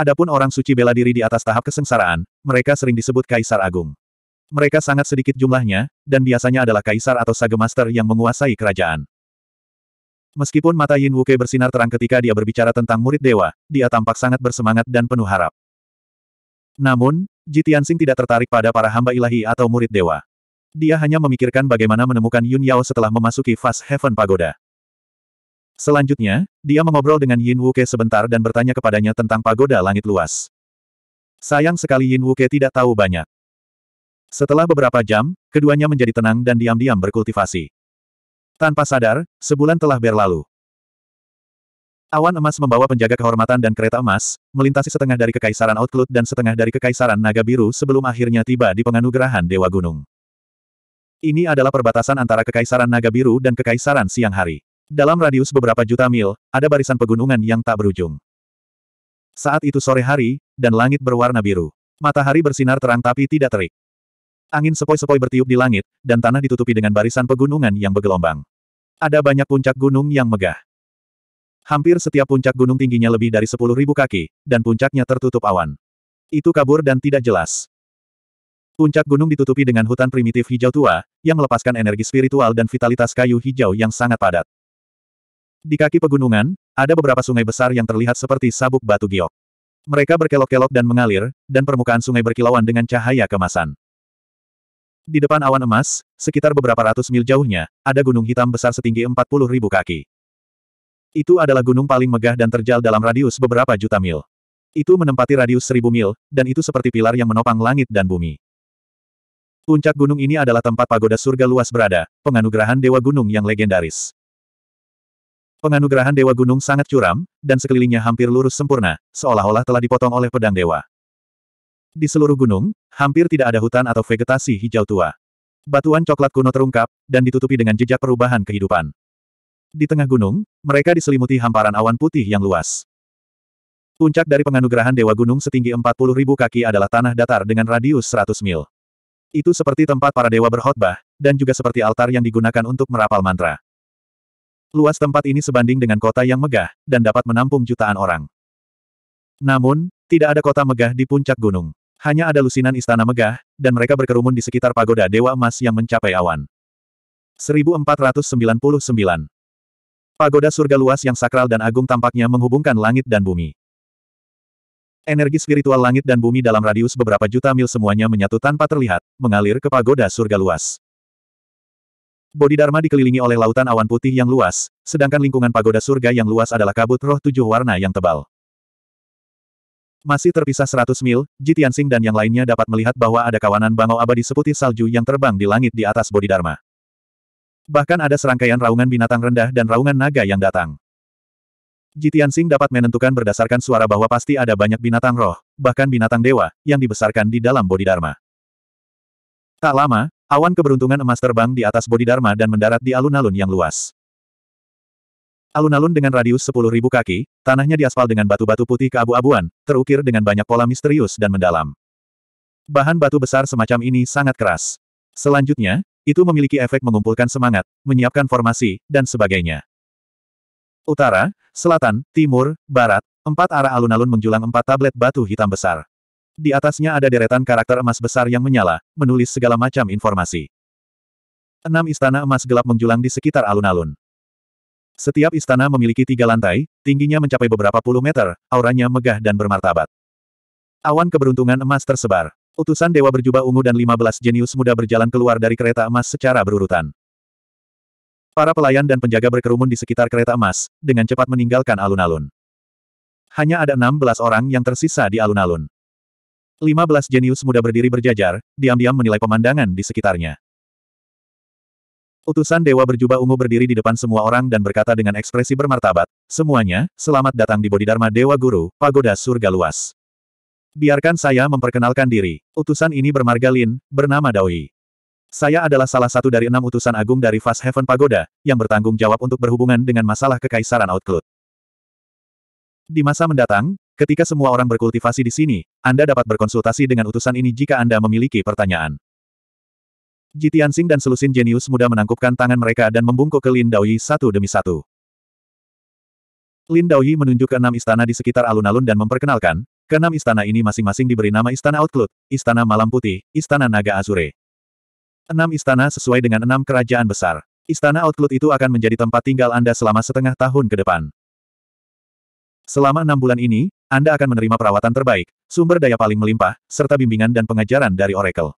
Adapun orang suci bela diri di atas tahap kesengsaraan, mereka sering disebut Kaisar Agung. Mereka sangat sedikit jumlahnya, dan biasanya adalah kaisar atau sage master yang menguasai kerajaan. Meskipun mata Yin Wuke bersinar terang ketika dia berbicara tentang murid dewa, dia tampak sangat bersemangat dan penuh harap. Namun, Jitiansing tidak tertarik pada para hamba ilahi atau murid dewa. Dia hanya memikirkan bagaimana menemukan Yun Yao setelah memasuki Fast Heaven Pagoda. Selanjutnya, dia mengobrol dengan Yin Wuke sebentar dan bertanya kepadanya tentang pagoda langit luas. Sayang sekali Yin Wuke tidak tahu banyak. Setelah beberapa jam, keduanya menjadi tenang dan diam-diam berkultivasi. Tanpa sadar, sebulan telah berlalu. Awan emas membawa penjaga kehormatan dan kereta emas, melintasi setengah dari Kekaisaran Outlook dan setengah dari Kekaisaran Naga Biru sebelum akhirnya tiba di penganugerahan Dewa Gunung. Ini adalah perbatasan antara Kekaisaran Naga Biru dan Kekaisaran Siang Hari. Dalam radius beberapa juta mil, ada barisan pegunungan yang tak berujung. Saat itu sore hari, dan langit berwarna biru. Matahari bersinar terang tapi tidak terik. Angin sepoi-sepoi bertiup di langit, dan tanah ditutupi dengan barisan pegunungan yang bergelombang. Ada banyak puncak gunung yang megah. Hampir setiap puncak gunung tingginya lebih dari 10.000 kaki, dan puncaknya tertutup awan. Itu kabur dan tidak jelas. Puncak gunung ditutupi dengan hutan primitif hijau tua, yang melepaskan energi spiritual dan vitalitas kayu hijau yang sangat padat. Di kaki pegunungan, ada beberapa sungai besar yang terlihat seperti sabuk batu giok. Mereka berkelok-kelok dan mengalir, dan permukaan sungai berkilauan dengan cahaya kemasan. Di depan awan emas, sekitar beberapa ratus mil jauhnya, ada gunung hitam besar setinggi 40 ribu kaki. Itu adalah gunung paling megah dan terjal dalam radius beberapa juta mil. Itu menempati radius seribu mil, dan itu seperti pilar yang menopang langit dan bumi. Puncak gunung ini adalah tempat pagoda surga luas berada, penganugerahan dewa gunung yang legendaris. Penganugerahan dewa gunung sangat curam, dan sekelilingnya hampir lurus sempurna, seolah-olah telah dipotong oleh pedang dewa. Di seluruh gunung, hampir tidak ada hutan atau vegetasi hijau tua. Batuan coklat kuno terungkap, dan ditutupi dengan jejak perubahan kehidupan. Di tengah gunung, mereka diselimuti hamparan awan putih yang luas. Puncak dari penganugerahan Dewa Gunung setinggi 40.000 kaki adalah tanah datar dengan radius 100 mil. Itu seperti tempat para dewa berkhotbah, dan juga seperti altar yang digunakan untuk merapal mantra. Luas tempat ini sebanding dengan kota yang megah, dan dapat menampung jutaan orang. Namun, tidak ada kota megah di puncak gunung. Hanya ada lusinan istana megah, dan mereka berkerumun di sekitar pagoda Dewa Emas yang mencapai awan. 1499 Pagoda surga luas yang sakral dan agung tampaknya menghubungkan langit dan bumi. Energi spiritual langit dan bumi dalam radius beberapa juta mil semuanya menyatu tanpa terlihat, mengalir ke pagoda surga luas. Bodhidharma dikelilingi oleh lautan awan putih yang luas, sedangkan lingkungan pagoda surga yang luas adalah kabut roh tujuh warna yang tebal. Masih terpisah 100 mil, Ji Tianxing dan yang lainnya dapat melihat bahwa ada kawanan bangau abadi seputih salju yang terbang di langit di atas Bodhidharma. Bahkan ada serangkaian raungan binatang rendah dan raungan naga yang datang. Ji Tianxing dapat menentukan berdasarkan suara bahwa pasti ada banyak binatang roh, bahkan binatang dewa, yang dibesarkan di dalam Bodhidharma. Tak lama, awan keberuntungan emas terbang di atas Bodhidharma dan mendarat di alun-alun yang luas. Alun-alun dengan radius 10.000 kaki, tanahnya diaspal dengan batu-batu putih keabu-abuan, terukir dengan banyak pola misterius dan mendalam. Bahan batu besar semacam ini sangat keras. Selanjutnya, itu memiliki efek mengumpulkan semangat, menyiapkan formasi, dan sebagainya. Utara, selatan, timur, barat, empat arah alun-alun menjulang empat tablet batu hitam besar. Di atasnya ada deretan karakter emas besar yang menyala, menulis segala macam informasi. Enam istana emas gelap menjulang di sekitar alun-alun. Setiap istana memiliki tiga lantai, tingginya mencapai beberapa puluh meter, auranya megah dan bermartabat. Awan keberuntungan emas tersebar. Utusan dewa berjubah ungu dan 15 jenius muda berjalan keluar dari kereta emas secara berurutan. Para pelayan dan penjaga berkerumun di sekitar kereta emas, dengan cepat meninggalkan alun-alun. Hanya ada 16 orang yang tersisa di alun-alun. 15 jenius muda berdiri berjajar, diam-diam menilai pemandangan di sekitarnya. Utusan dewa berjubah ungu berdiri di depan semua orang dan berkata dengan ekspresi bermartabat, semuanya, selamat datang di Bodhidharma Dewa Guru, Pagoda Surga Luas. Biarkan saya memperkenalkan diri. Utusan ini bermarga Lin, bernama Daoi. Saya adalah salah satu dari enam utusan agung dari Fast Heaven Pagoda, yang bertanggung jawab untuk berhubungan dengan masalah kekaisaran Outcloud. Di masa mendatang, ketika semua orang berkultivasi di sini, Anda dapat berkonsultasi dengan utusan ini jika Anda memiliki pertanyaan. Ji Tianxing dan selusin jenius muda menangkupkan tangan mereka dan membungkuk ke Lin Daoyi satu demi satu. Lin Daoyi menunjuk ke enam istana di sekitar alun-alun dan memperkenalkan, keenam istana ini masing-masing diberi nama Istana Outclut, Istana Malam Putih, Istana Naga Azure. Enam istana sesuai dengan enam kerajaan besar. Istana Outclut itu akan menjadi tempat tinggal Anda selama setengah tahun ke depan. Selama enam bulan ini, Anda akan menerima perawatan terbaik, sumber daya paling melimpah, serta bimbingan dan pengajaran dari Oracle.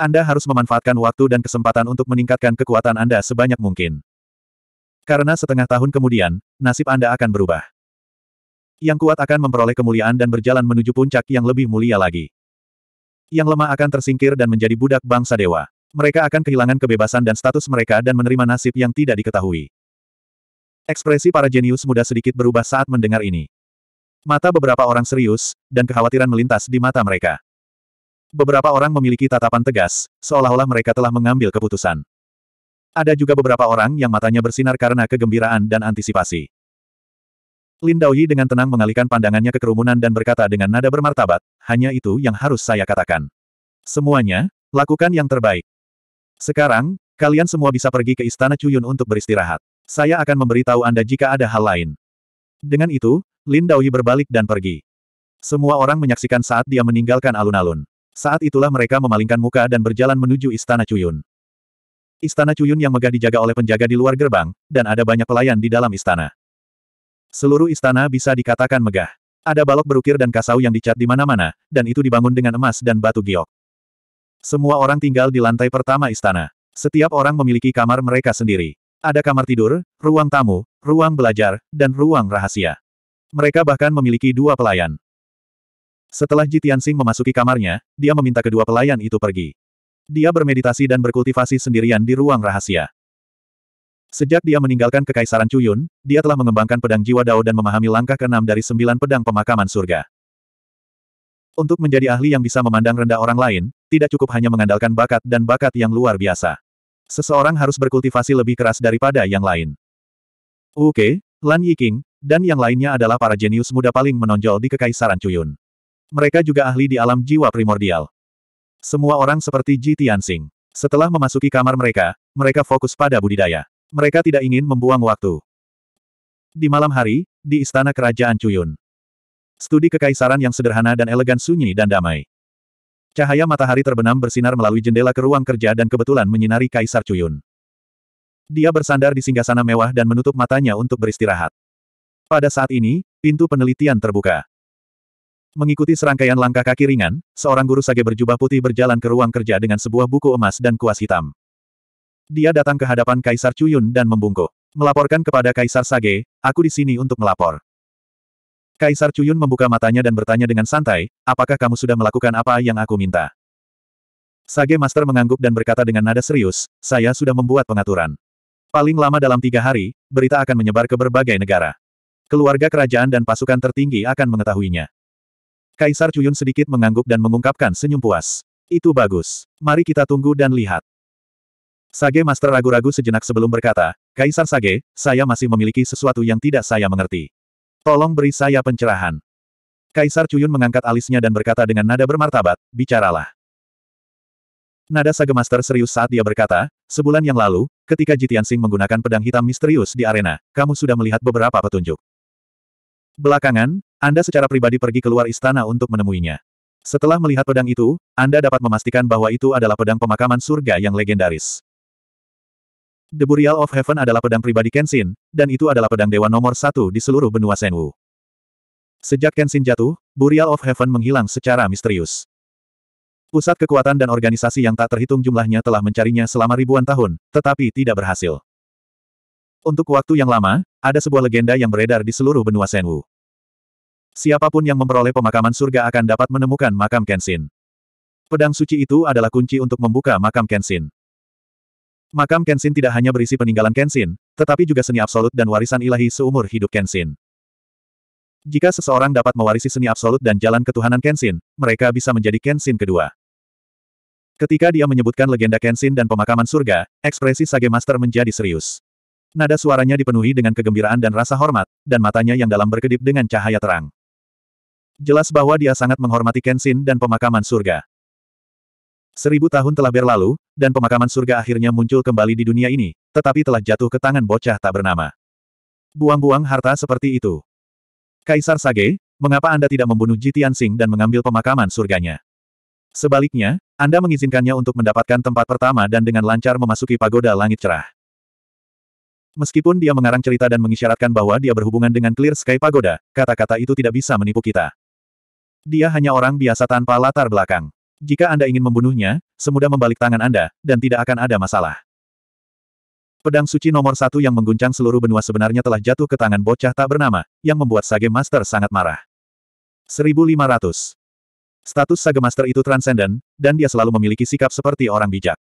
Anda harus memanfaatkan waktu dan kesempatan untuk meningkatkan kekuatan Anda sebanyak mungkin. Karena setengah tahun kemudian, nasib Anda akan berubah. Yang kuat akan memperoleh kemuliaan dan berjalan menuju puncak yang lebih mulia lagi. Yang lemah akan tersingkir dan menjadi budak bangsa dewa. Mereka akan kehilangan kebebasan dan status mereka dan menerima nasib yang tidak diketahui. Ekspresi para jenius muda sedikit berubah saat mendengar ini. Mata beberapa orang serius, dan kekhawatiran melintas di mata mereka. Beberapa orang memiliki tatapan tegas, seolah-olah mereka telah mengambil keputusan. Ada juga beberapa orang yang matanya bersinar karena kegembiraan dan antisipasi. Lin Daoyi dengan tenang mengalihkan pandangannya ke kerumunan dan berkata dengan nada bermartabat, hanya itu yang harus saya katakan. Semuanya, lakukan yang terbaik. Sekarang, kalian semua bisa pergi ke Istana Cuyun untuk beristirahat. Saya akan memberitahu Anda jika ada hal lain. Dengan itu, Lin Daoyi berbalik dan pergi. Semua orang menyaksikan saat dia meninggalkan alun-alun. Saat itulah mereka memalingkan muka dan berjalan menuju Istana Cuyun. Istana Cuyun yang megah dijaga oleh penjaga di luar gerbang, dan ada banyak pelayan di dalam istana. Seluruh istana bisa dikatakan megah. Ada balok berukir dan kasau yang dicat di mana-mana, dan itu dibangun dengan emas dan batu giok. Semua orang tinggal di lantai pertama istana. Setiap orang memiliki kamar mereka sendiri. Ada kamar tidur, ruang tamu, ruang belajar, dan ruang rahasia. Mereka bahkan memiliki dua pelayan. Setelah Ji Tianxing memasuki kamarnya, dia meminta kedua pelayan itu pergi. Dia bermeditasi dan berkultivasi sendirian di ruang rahasia. Sejak dia meninggalkan Kekaisaran Cuyun, dia telah mengembangkan pedang jiwa Dao dan memahami langkah keenam dari sembilan pedang pemakaman surga. Untuk menjadi ahli yang bisa memandang rendah orang lain, tidak cukup hanya mengandalkan bakat dan bakat yang luar biasa. Seseorang harus berkultivasi lebih keras daripada yang lain. Oke, Lan Yiking, dan yang lainnya adalah para jenius muda paling menonjol di Kekaisaran Cuyun. Mereka juga ahli di alam jiwa primordial. Semua orang seperti Ji Tianxing. Setelah memasuki kamar mereka, mereka fokus pada budidaya. Mereka tidak ingin membuang waktu. Di malam hari, di istana kerajaan Cuyun. Studi kekaisaran yang sederhana dan elegan sunyi dan damai. Cahaya matahari terbenam bersinar melalui jendela ke ruang kerja dan kebetulan menyinari Kaisar Cuyun. Dia bersandar di singgasana mewah dan menutup matanya untuk beristirahat. Pada saat ini, pintu penelitian terbuka. Mengikuti serangkaian langkah kaki ringan, seorang guru sage berjubah putih berjalan ke ruang kerja dengan sebuah buku emas dan kuas hitam. Dia datang ke hadapan Kaisar Chuyun dan membungkuk. Melaporkan kepada Kaisar Sage, aku di sini untuk melapor. Kaisar Chuyun membuka matanya dan bertanya dengan santai, apakah kamu sudah melakukan apa yang aku minta? Sage Master mengangguk dan berkata dengan nada serius, saya sudah membuat pengaturan. Paling lama dalam tiga hari, berita akan menyebar ke berbagai negara. Keluarga kerajaan dan pasukan tertinggi akan mengetahuinya. Kaisar Cuyun sedikit mengangguk dan mengungkapkan senyum puas. Itu bagus. Mari kita tunggu dan lihat. Sage Master ragu-ragu sejenak sebelum berkata, Kaisar Sage, saya masih memiliki sesuatu yang tidak saya mengerti. Tolong beri saya pencerahan. Kaisar Cuyun mengangkat alisnya dan berkata dengan nada bermartabat, bicaralah. Nada Sage Master serius saat dia berkata, sebulan yang lalu, ketika Jitian Sing menggunakan pedang hitam misterius di arena, kamu sudah melihat beberapa petunjuk. Belakangan, Anda secara pribadi pergi keluar istana untuk menemuinya. Setelah melihat pedang itu, Anda dapat memastikan bahwa itu adalah pedang pemakaman surga yang legendaris. The Burial of Heaven adalah pedang pribadi Kenshin, dan itu adalah pedang dewa nomor satu di seluruh benua Senwu. Sejak Kenshin jatuh, Burial of Heaven menghilang secara misterius. Pusat kekuatan dan organisasi yang tak terhitung jumlahnya telah mencarinya selama ribuan tahun, tetapi tidak berhasil. Untuk waktu yang lama, ada sebuah legenda yang beredar di seluruh benua Senwu. Siapapun yang memperoleh pemakaman surga akan dapat menemukan makam Kenshin. Pedang suci itu adalah kunci untuk membuka makam Kenshin. Makam Kenshin tidak hanya berisi peninggalan Kenshin, tetapi juga seni absolut dan warisan ilahi seumur hidup Kenshin. Jika seseorang dapat mewarisi seni absolut dan jalan ketuhanan Kenshin, mereka bisa menjadi Kenshin kedua. Ketika dia menyebutkan legenda Kenshin dan pemakaman surga, ekspresi Sage Master menjadi serius. Nada suaranya dipenuhi dengan kegembiraan dan rasa hormat, dan matanya yang dalam berkedip dengan cahaya terang. Jelas bahwa dia sangat menghormati Kenshin dan pemakaman surga. Seribu tahun telah berlalu, dan pemakaman surga akhirnya muncul kembali di dunia ini, tetapi telah jatuh ke tangan bocah tak bernama. Buang-buang harta seperti itu. Kaisar Sage, mengapa Anda tidak membunuh Jitian Sing dan mengambil pemakaman surganya? Sebaliknya, Anda mengizinkannya untuk mendapatkan tempat pertama dan dengan lancar memasuki pagoda langit cerah. Meskipun dia mengarang cerita dan mengisyaratkan bahwa dia berhubungan dengan Clear Sky Pagoda, kata-kata itu tidak bisa menipu kita. Dia hanya orang biasa tanpa latar belakang. Jika Anda ingin membunuhnya, semudah membalik tangan Anda, dan tidak akan ada masalah. Pedang suci nomor satu yang mengguncang seluruh benua sebenarnya telah jatuh ke tangan bocah tak bernama, yang membuat Sage Master sangat marah. 1500. Status Sage Master itu transenden, dan dia selalu memiliki sikap seperti orang bijak.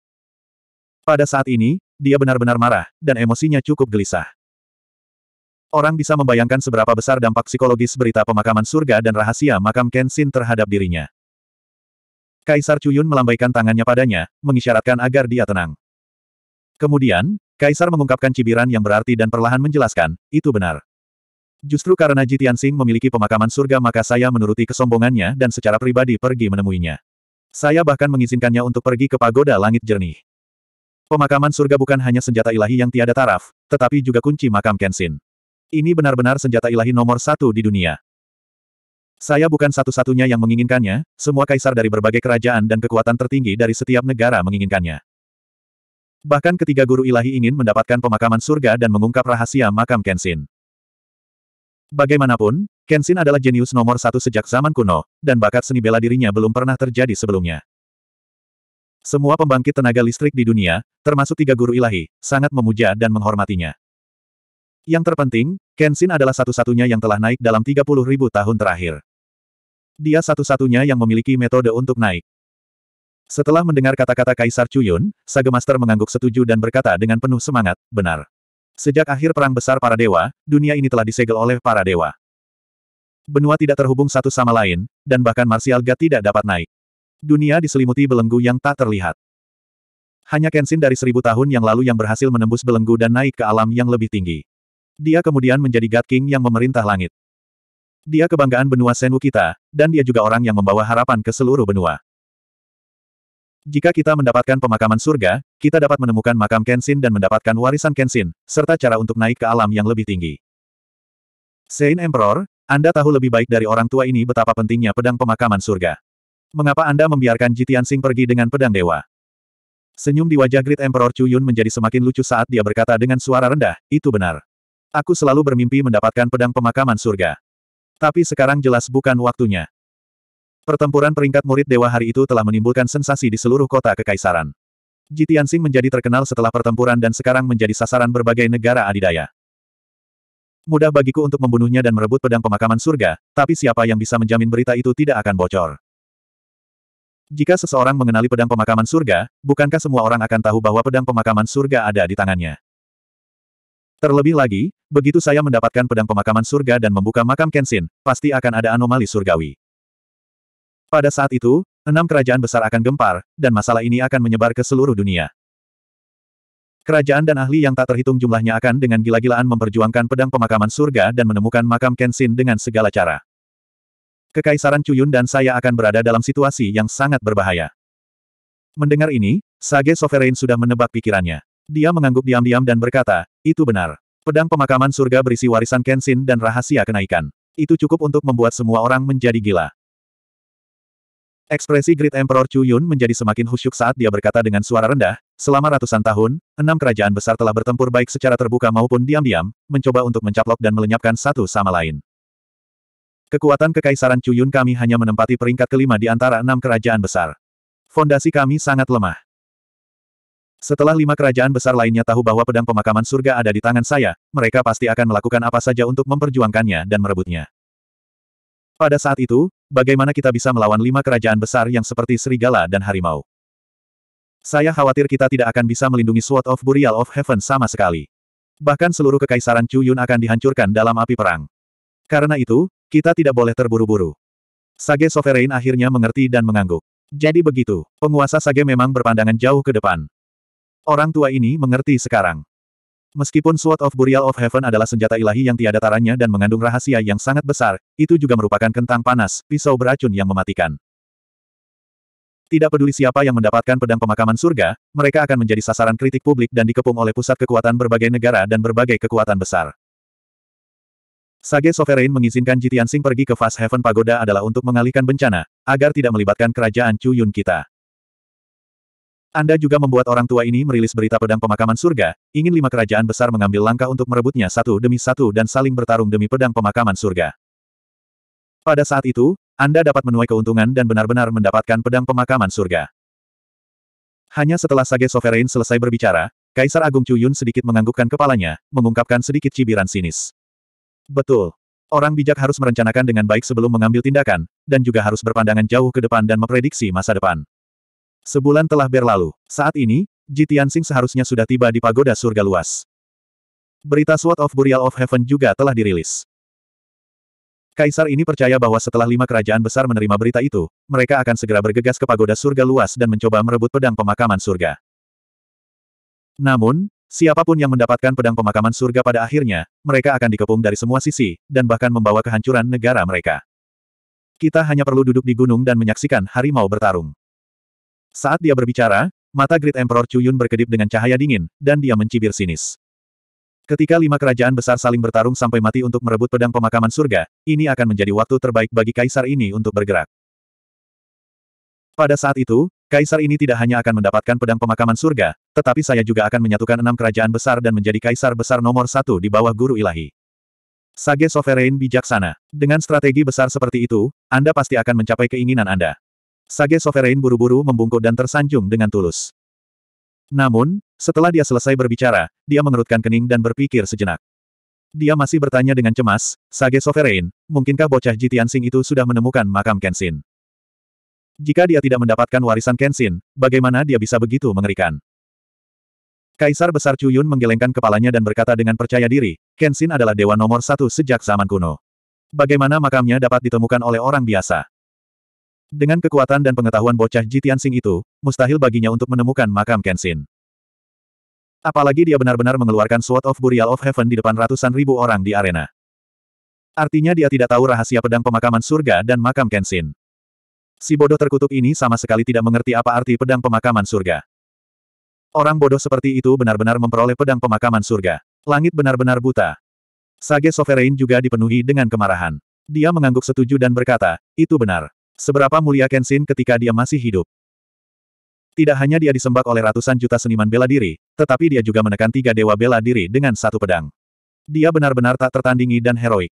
Pada saat ini, dia benar-benar marah, dan emosinya cukup gelisah. Orang bisa membayangkan seberapa besar dampak psikologis berita pemakaman surga dan rahasia makam Kenshin terhadap dirinya. Kaisar Cuyun melambaikan tangannya padanya, mengisyaratkan agar dia tenang. Kemudian, Kaisar mengungkapkan cibiran yang berarti dan perlahan menjelaskan, itu benar. Justru karena Jitian Sing memiliki pemakaman surga maka saya menuruti kesombongannya dan secara pribadi pergi menemuinya. Saya bahkan mengizinkannya untuk pergi ke pagoda langit jernih. Pemakaman surga bukan hanya senjata ilahi yang tiada taraf, tetapi juga kunci makam Kenshin. Ini benar-benar senjata ilahi nomor satu di dunia. Saya bukan satu-satunya yang menginginkannya, semua kaisar dari berbagai kerajaan dan kekuatan tertinggi dari setiap negara menginginkannya. Bahkan ketiga guru ilahi ingin mendapatkan pemakaman surga dan mengungkap rahasia makam Kenshin. Bagaimanapun, Kenshin adalah jenius nomor satu sejak zaman kuno, dan bakat seni bela dirinya belum pernah terjadi sebelumnya. Semua pembangkit tenaga listrik di dunia, termasuk tiga guru ilahi, sangat memuja dan menghormatinya. Yang terpenting, Kenshin adalah satu-satunya yang telah naik dalam 30 ribu tahun terakhir. Dia satu-satunya yang memiliki metode untuk naik. Setelah mendengar kata-kata Kaisar Chuyun, Sage Master mengangguk setuju dan berkata dengan penuh semangat, benar. Sejak akhir Perang Besar para Dewa, dunia ini telah disegel oleh para Dewa. Benua tidak terhubung satu sama lain, dan bahkan Martial God tidak dapat naik. Dunia diselimuti belenggu yang tak terlihat. Hanya Kenshin dari seribu tahun yang lalu yang berhasil menembus belenggu dan naik ke alam yang lebih tinggi. Dia kemudian menjadi God King yang memerintah langit. Dia kebanggaan benua Senwu kita, dan dia juga orang yang membawa harapan ke seluruh benua. Jika kita mendapatkan pemakaman surga, kita dapat menemukan makam Kenshin dan mendapatkan warisan Kenshin, serta cara untuk naik ke alam yang lebih tinggi. Saint Emperor, Anda tahu lebih baik dari orang tua ini betapa pentingnya pedang pemakaman surga. Mengapa Anda membiarkan Jitian Sing pergi dengan pedang dewa? Senyum di wajah Great Emperor Chu Yun menjadi semakin lucu saat dia berkata dengan suara rendah, itu benar. Aku selalu bermimpi mendapatkan pedang pemakaman surga. Tapi sekarang jelas bukan waktunya. Pertempuran peringkat murid dewa hari itu telah menimbulkan sensasi di seluruh kota kekaisaran. Jitian Sing menjadi terkenal setelah pertempuran dan sekarang menjadi sasaran berbagai negara adidaya. Mudah bagiku untuk membunuhnya dan merebut pedang pemakaman surga, tapi siapa yang bisa menjamin berita itu tidak akan bocor. Jika seseorang mengenali pedang pemakaman surga, bukankah semua orang akan tahu bahwa pedang pemakaman surga ada di tangannya? Terlebih lagi, begitu saya mendapatkan pedang pemakaman surga dan membuka makam Kenshin, pasti akan ada anomali surgawi. Pada saat itu, enam kerajaan besar akan gempar, dan masalah ini akan menyebar ke seluruh dunia. Kerajaan dan ahli yang tak terhitung jumlahnya akan dengan gila-gilaan memperjuangkan pedang pemakaman surga dan menemukan makam Kenshin dengan segala cara. Kekaisaran Cuyun dan saya akan berada dalam situasi yang sangat berbahaya. Mendengar ini, Sage Sovereign sudah menebak pikirannya. Dia mengangguk diam-diam dan berkata, itu benar. Pedang pemakaman surga berisi warisan Kenshin dan rahasia kenaikan. Itu cukup untuk membuat semua orang menjadi gila. Ekspresi Great Emperor Chu Yun menjadi semakin khusyuk saat dia berkata dengan suara rendah, selama ratusan tahun, enam kerajaan besar telah bertempur baik secara terbuka maupun diam-diam, mencoba untuk mencaplok dan melenyapkan satu sama lain. Kekuatan Kekaisaran Cuyun kami hanya menempati peringkat kelima di antara enam kerajaan besar. Fondasi kami sangat lemah. Setelah lima kerajaan besar lainnya tahu bahwa pedang pemakaman surga ada di tangan saya, mereka pasti akan melakukan apa saja untuk memperjuangkannya dan merebutnya. Pada saat itu, bagaimana kita bisa melawan lima kerajaan besar yang seperti serigala dan harimau? Saya khawatir kita tidak akan bisa melindungi Sword of Burial of Heaven sama sekali. Bahkan seluruh kekaisaran Chu Yun akan dihancurkan dalam api perang. Karena itu, kita tidak boleh terburu-buru. Sage Sovereign akhirnya mengerti dan mengangguk. Jadi begitu, penguasa Sage memang berpandangan jauh ke depan. Orang tua ini mengerti sekarang. Meskipun Sword of Burial of Heaven adalah senjata ilahi yang tiada taranya dan mengandung rahasia yang sangat besar, itu juga merupakan kentang panas, pisau beracun yang mematikan. Tidak peduli siapa yang mendapatkan pedang pemakaman surga, mereka akan menjadi sasaran kritik publik dan dikepung oleh pusat kekuatan berbagai negara dan berbagai kekuatan besar. Sage Sovereign mengizinkan Jitian Sing pergi ke Fast Heaven Pagoda adalah untuk mengalihkan bencana, agar tidak melibatkan kerajaan Chu Yun kita. Anda juga membuat orang tua ini merilis berita pedang pemakaman surga, ingin lima kerajaan besar mengambil langkah untuk merebutnya satu demi satu dan saling bertarung demi pedang pemakaman surga. Pada saat itu, Anda dapat menuai keuntungan dan benar-benar mendapatkan pedang pemakaman surga. Hanya setelah Sage Sovereign selesai berbicara, Kaisar Agung Chu Yun sedikit menganggukkan kepalanya, mengungkapkan sedikit cibiran sinis. Betul. Orang bijak harus merencanakan dengan baik sebelum mengambil tindakan, dan juga harus berpandangan jauh ke depan dan memprediksi masa depan. Sebulan telah berlalu. Saat ini, Ji Tianxing seharusnya sudah tiba di pagoda surga luas. Berita Sword of Burial of Heaven juga telah dirilis. Kaisar ini percaya bahwa setelah lima kerajaan besar menerima berita itu, mereka akan segera bergegas ke pagoda surga luas dan mencoba merebut pedang pemakaman surga. Namun, Siapapun yang mendapatkan pedang pemakaman surga pada akhirnya, mereka akan dikepung dari semua sisi, dan bahkan membawa kehancuran negara mereka. Kita hanya perlu duduk di gunung dan menyaksikan harimau bertarung. Saat dia berbicara, mata Great Emperor Chuyun berkedip dengan cahaya dingin, dan dia mencibir sinis. Ketika lima kerajaan besar saling bertarung sampai mati untuk merebut pedang pemakaman surga, ini akan menjadi waktu terbaik bagi kaisar ini untuk bergerak. Pada saat itu, Kaisar ini tidak hanya akan mendapatkan pedang pemakaman surga, tetapi saya juga akan menyatukan enam kerajaan besar dan menjadi kaisar besar nomor satu di bawah guru ilahi. Sage Sovereign bijaksana. Dengan strategi besar seperti itu, Anda pasti akan mencapai keinginan Anda. Sage Sovereign buru-buru membungkuk dan tersanjung dengan tulus. Namun, setelah dia selesai berbicara, dia mengerutkan kening dan berpikir sejenak. Dia masih bertanya dengan cemas, Sage Sovereign, mungkinkah bocah Jitian Sing itu sudah menemukan makam Kenshin? Jika dia tidak mendapatkan warisan Kenshin, bagaimana dia bisa begitu mengerikan? Kaisar Besar Chuyun menggelengkan kepalanya dan berkata dengan percaya diri, Kenshin adalah dewa nomor satu sejak zaman kuno. Bagaimana makamnya dapat ditemukan oleh orang biasa? Dengan kekuatan dan pengetahuan bocah Jitian Sing itu, mustahil baginya untuk menemukan makam Kenshin. Apalagi dia benar-benar mengeluarkan Sword of Burial of Heaven di depan ratusan ribu orang di arena. Artinya dia tidak tahu rahasia pedang pemakaman surga dan makam Kenshin. Si bodoh terkutuk ini sama sekali tidak mengerti apa arti pedang pemakaman surga. Orang bodoh seperti itu benar-benar memperoleh pedang pemakaman surga. Langit benar-benar buta. Sage Sovereign juga dipenuhi dengan kemarahan. Dia mengangguk setuju dan berkata, itu benar. Seberapa mulia Kenshin ketika dia masih hidup. Tidak hanya dia disembak oleh ratusan juta seniman bela diri, tetapi dia juga menekan tiga dewa bela diri dengan satu pedang. Dia benar-benar tak tertandingi dan heroik.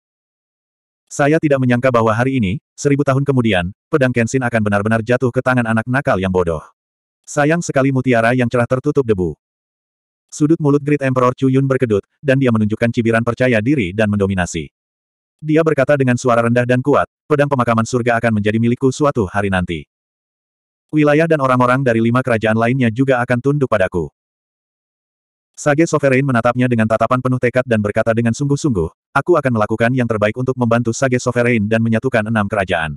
Saya tidak menyangka bahwa hari ini, seribu tahun kemudian, pedang Kenshin akan benar-benar jatuh ke tangan anak nakal yang bodoh. Sayang sekali mutiara yang cerah tertutup debu. Sudut mulut Great Emperor Chu Yun berkedut, dan dia menunjukkan cibiran percaya diri dan mendominasi. Dia berkata dengan suara rendah dan kuat, pedang pemakaman surga akan menjadi milikku suatu hari nanti. Wilayah dan orang-orang dari lima kerajaan lainnya juga akan tunduk padaku. Sage Sovereign menatapnya dengan tatapan penuh tekad dan berkata dengan sungguh-sungguh, Aku akan melakukan yang terbaik untuk membantu Sage Sovereign dan menyatukan enam kerajaan.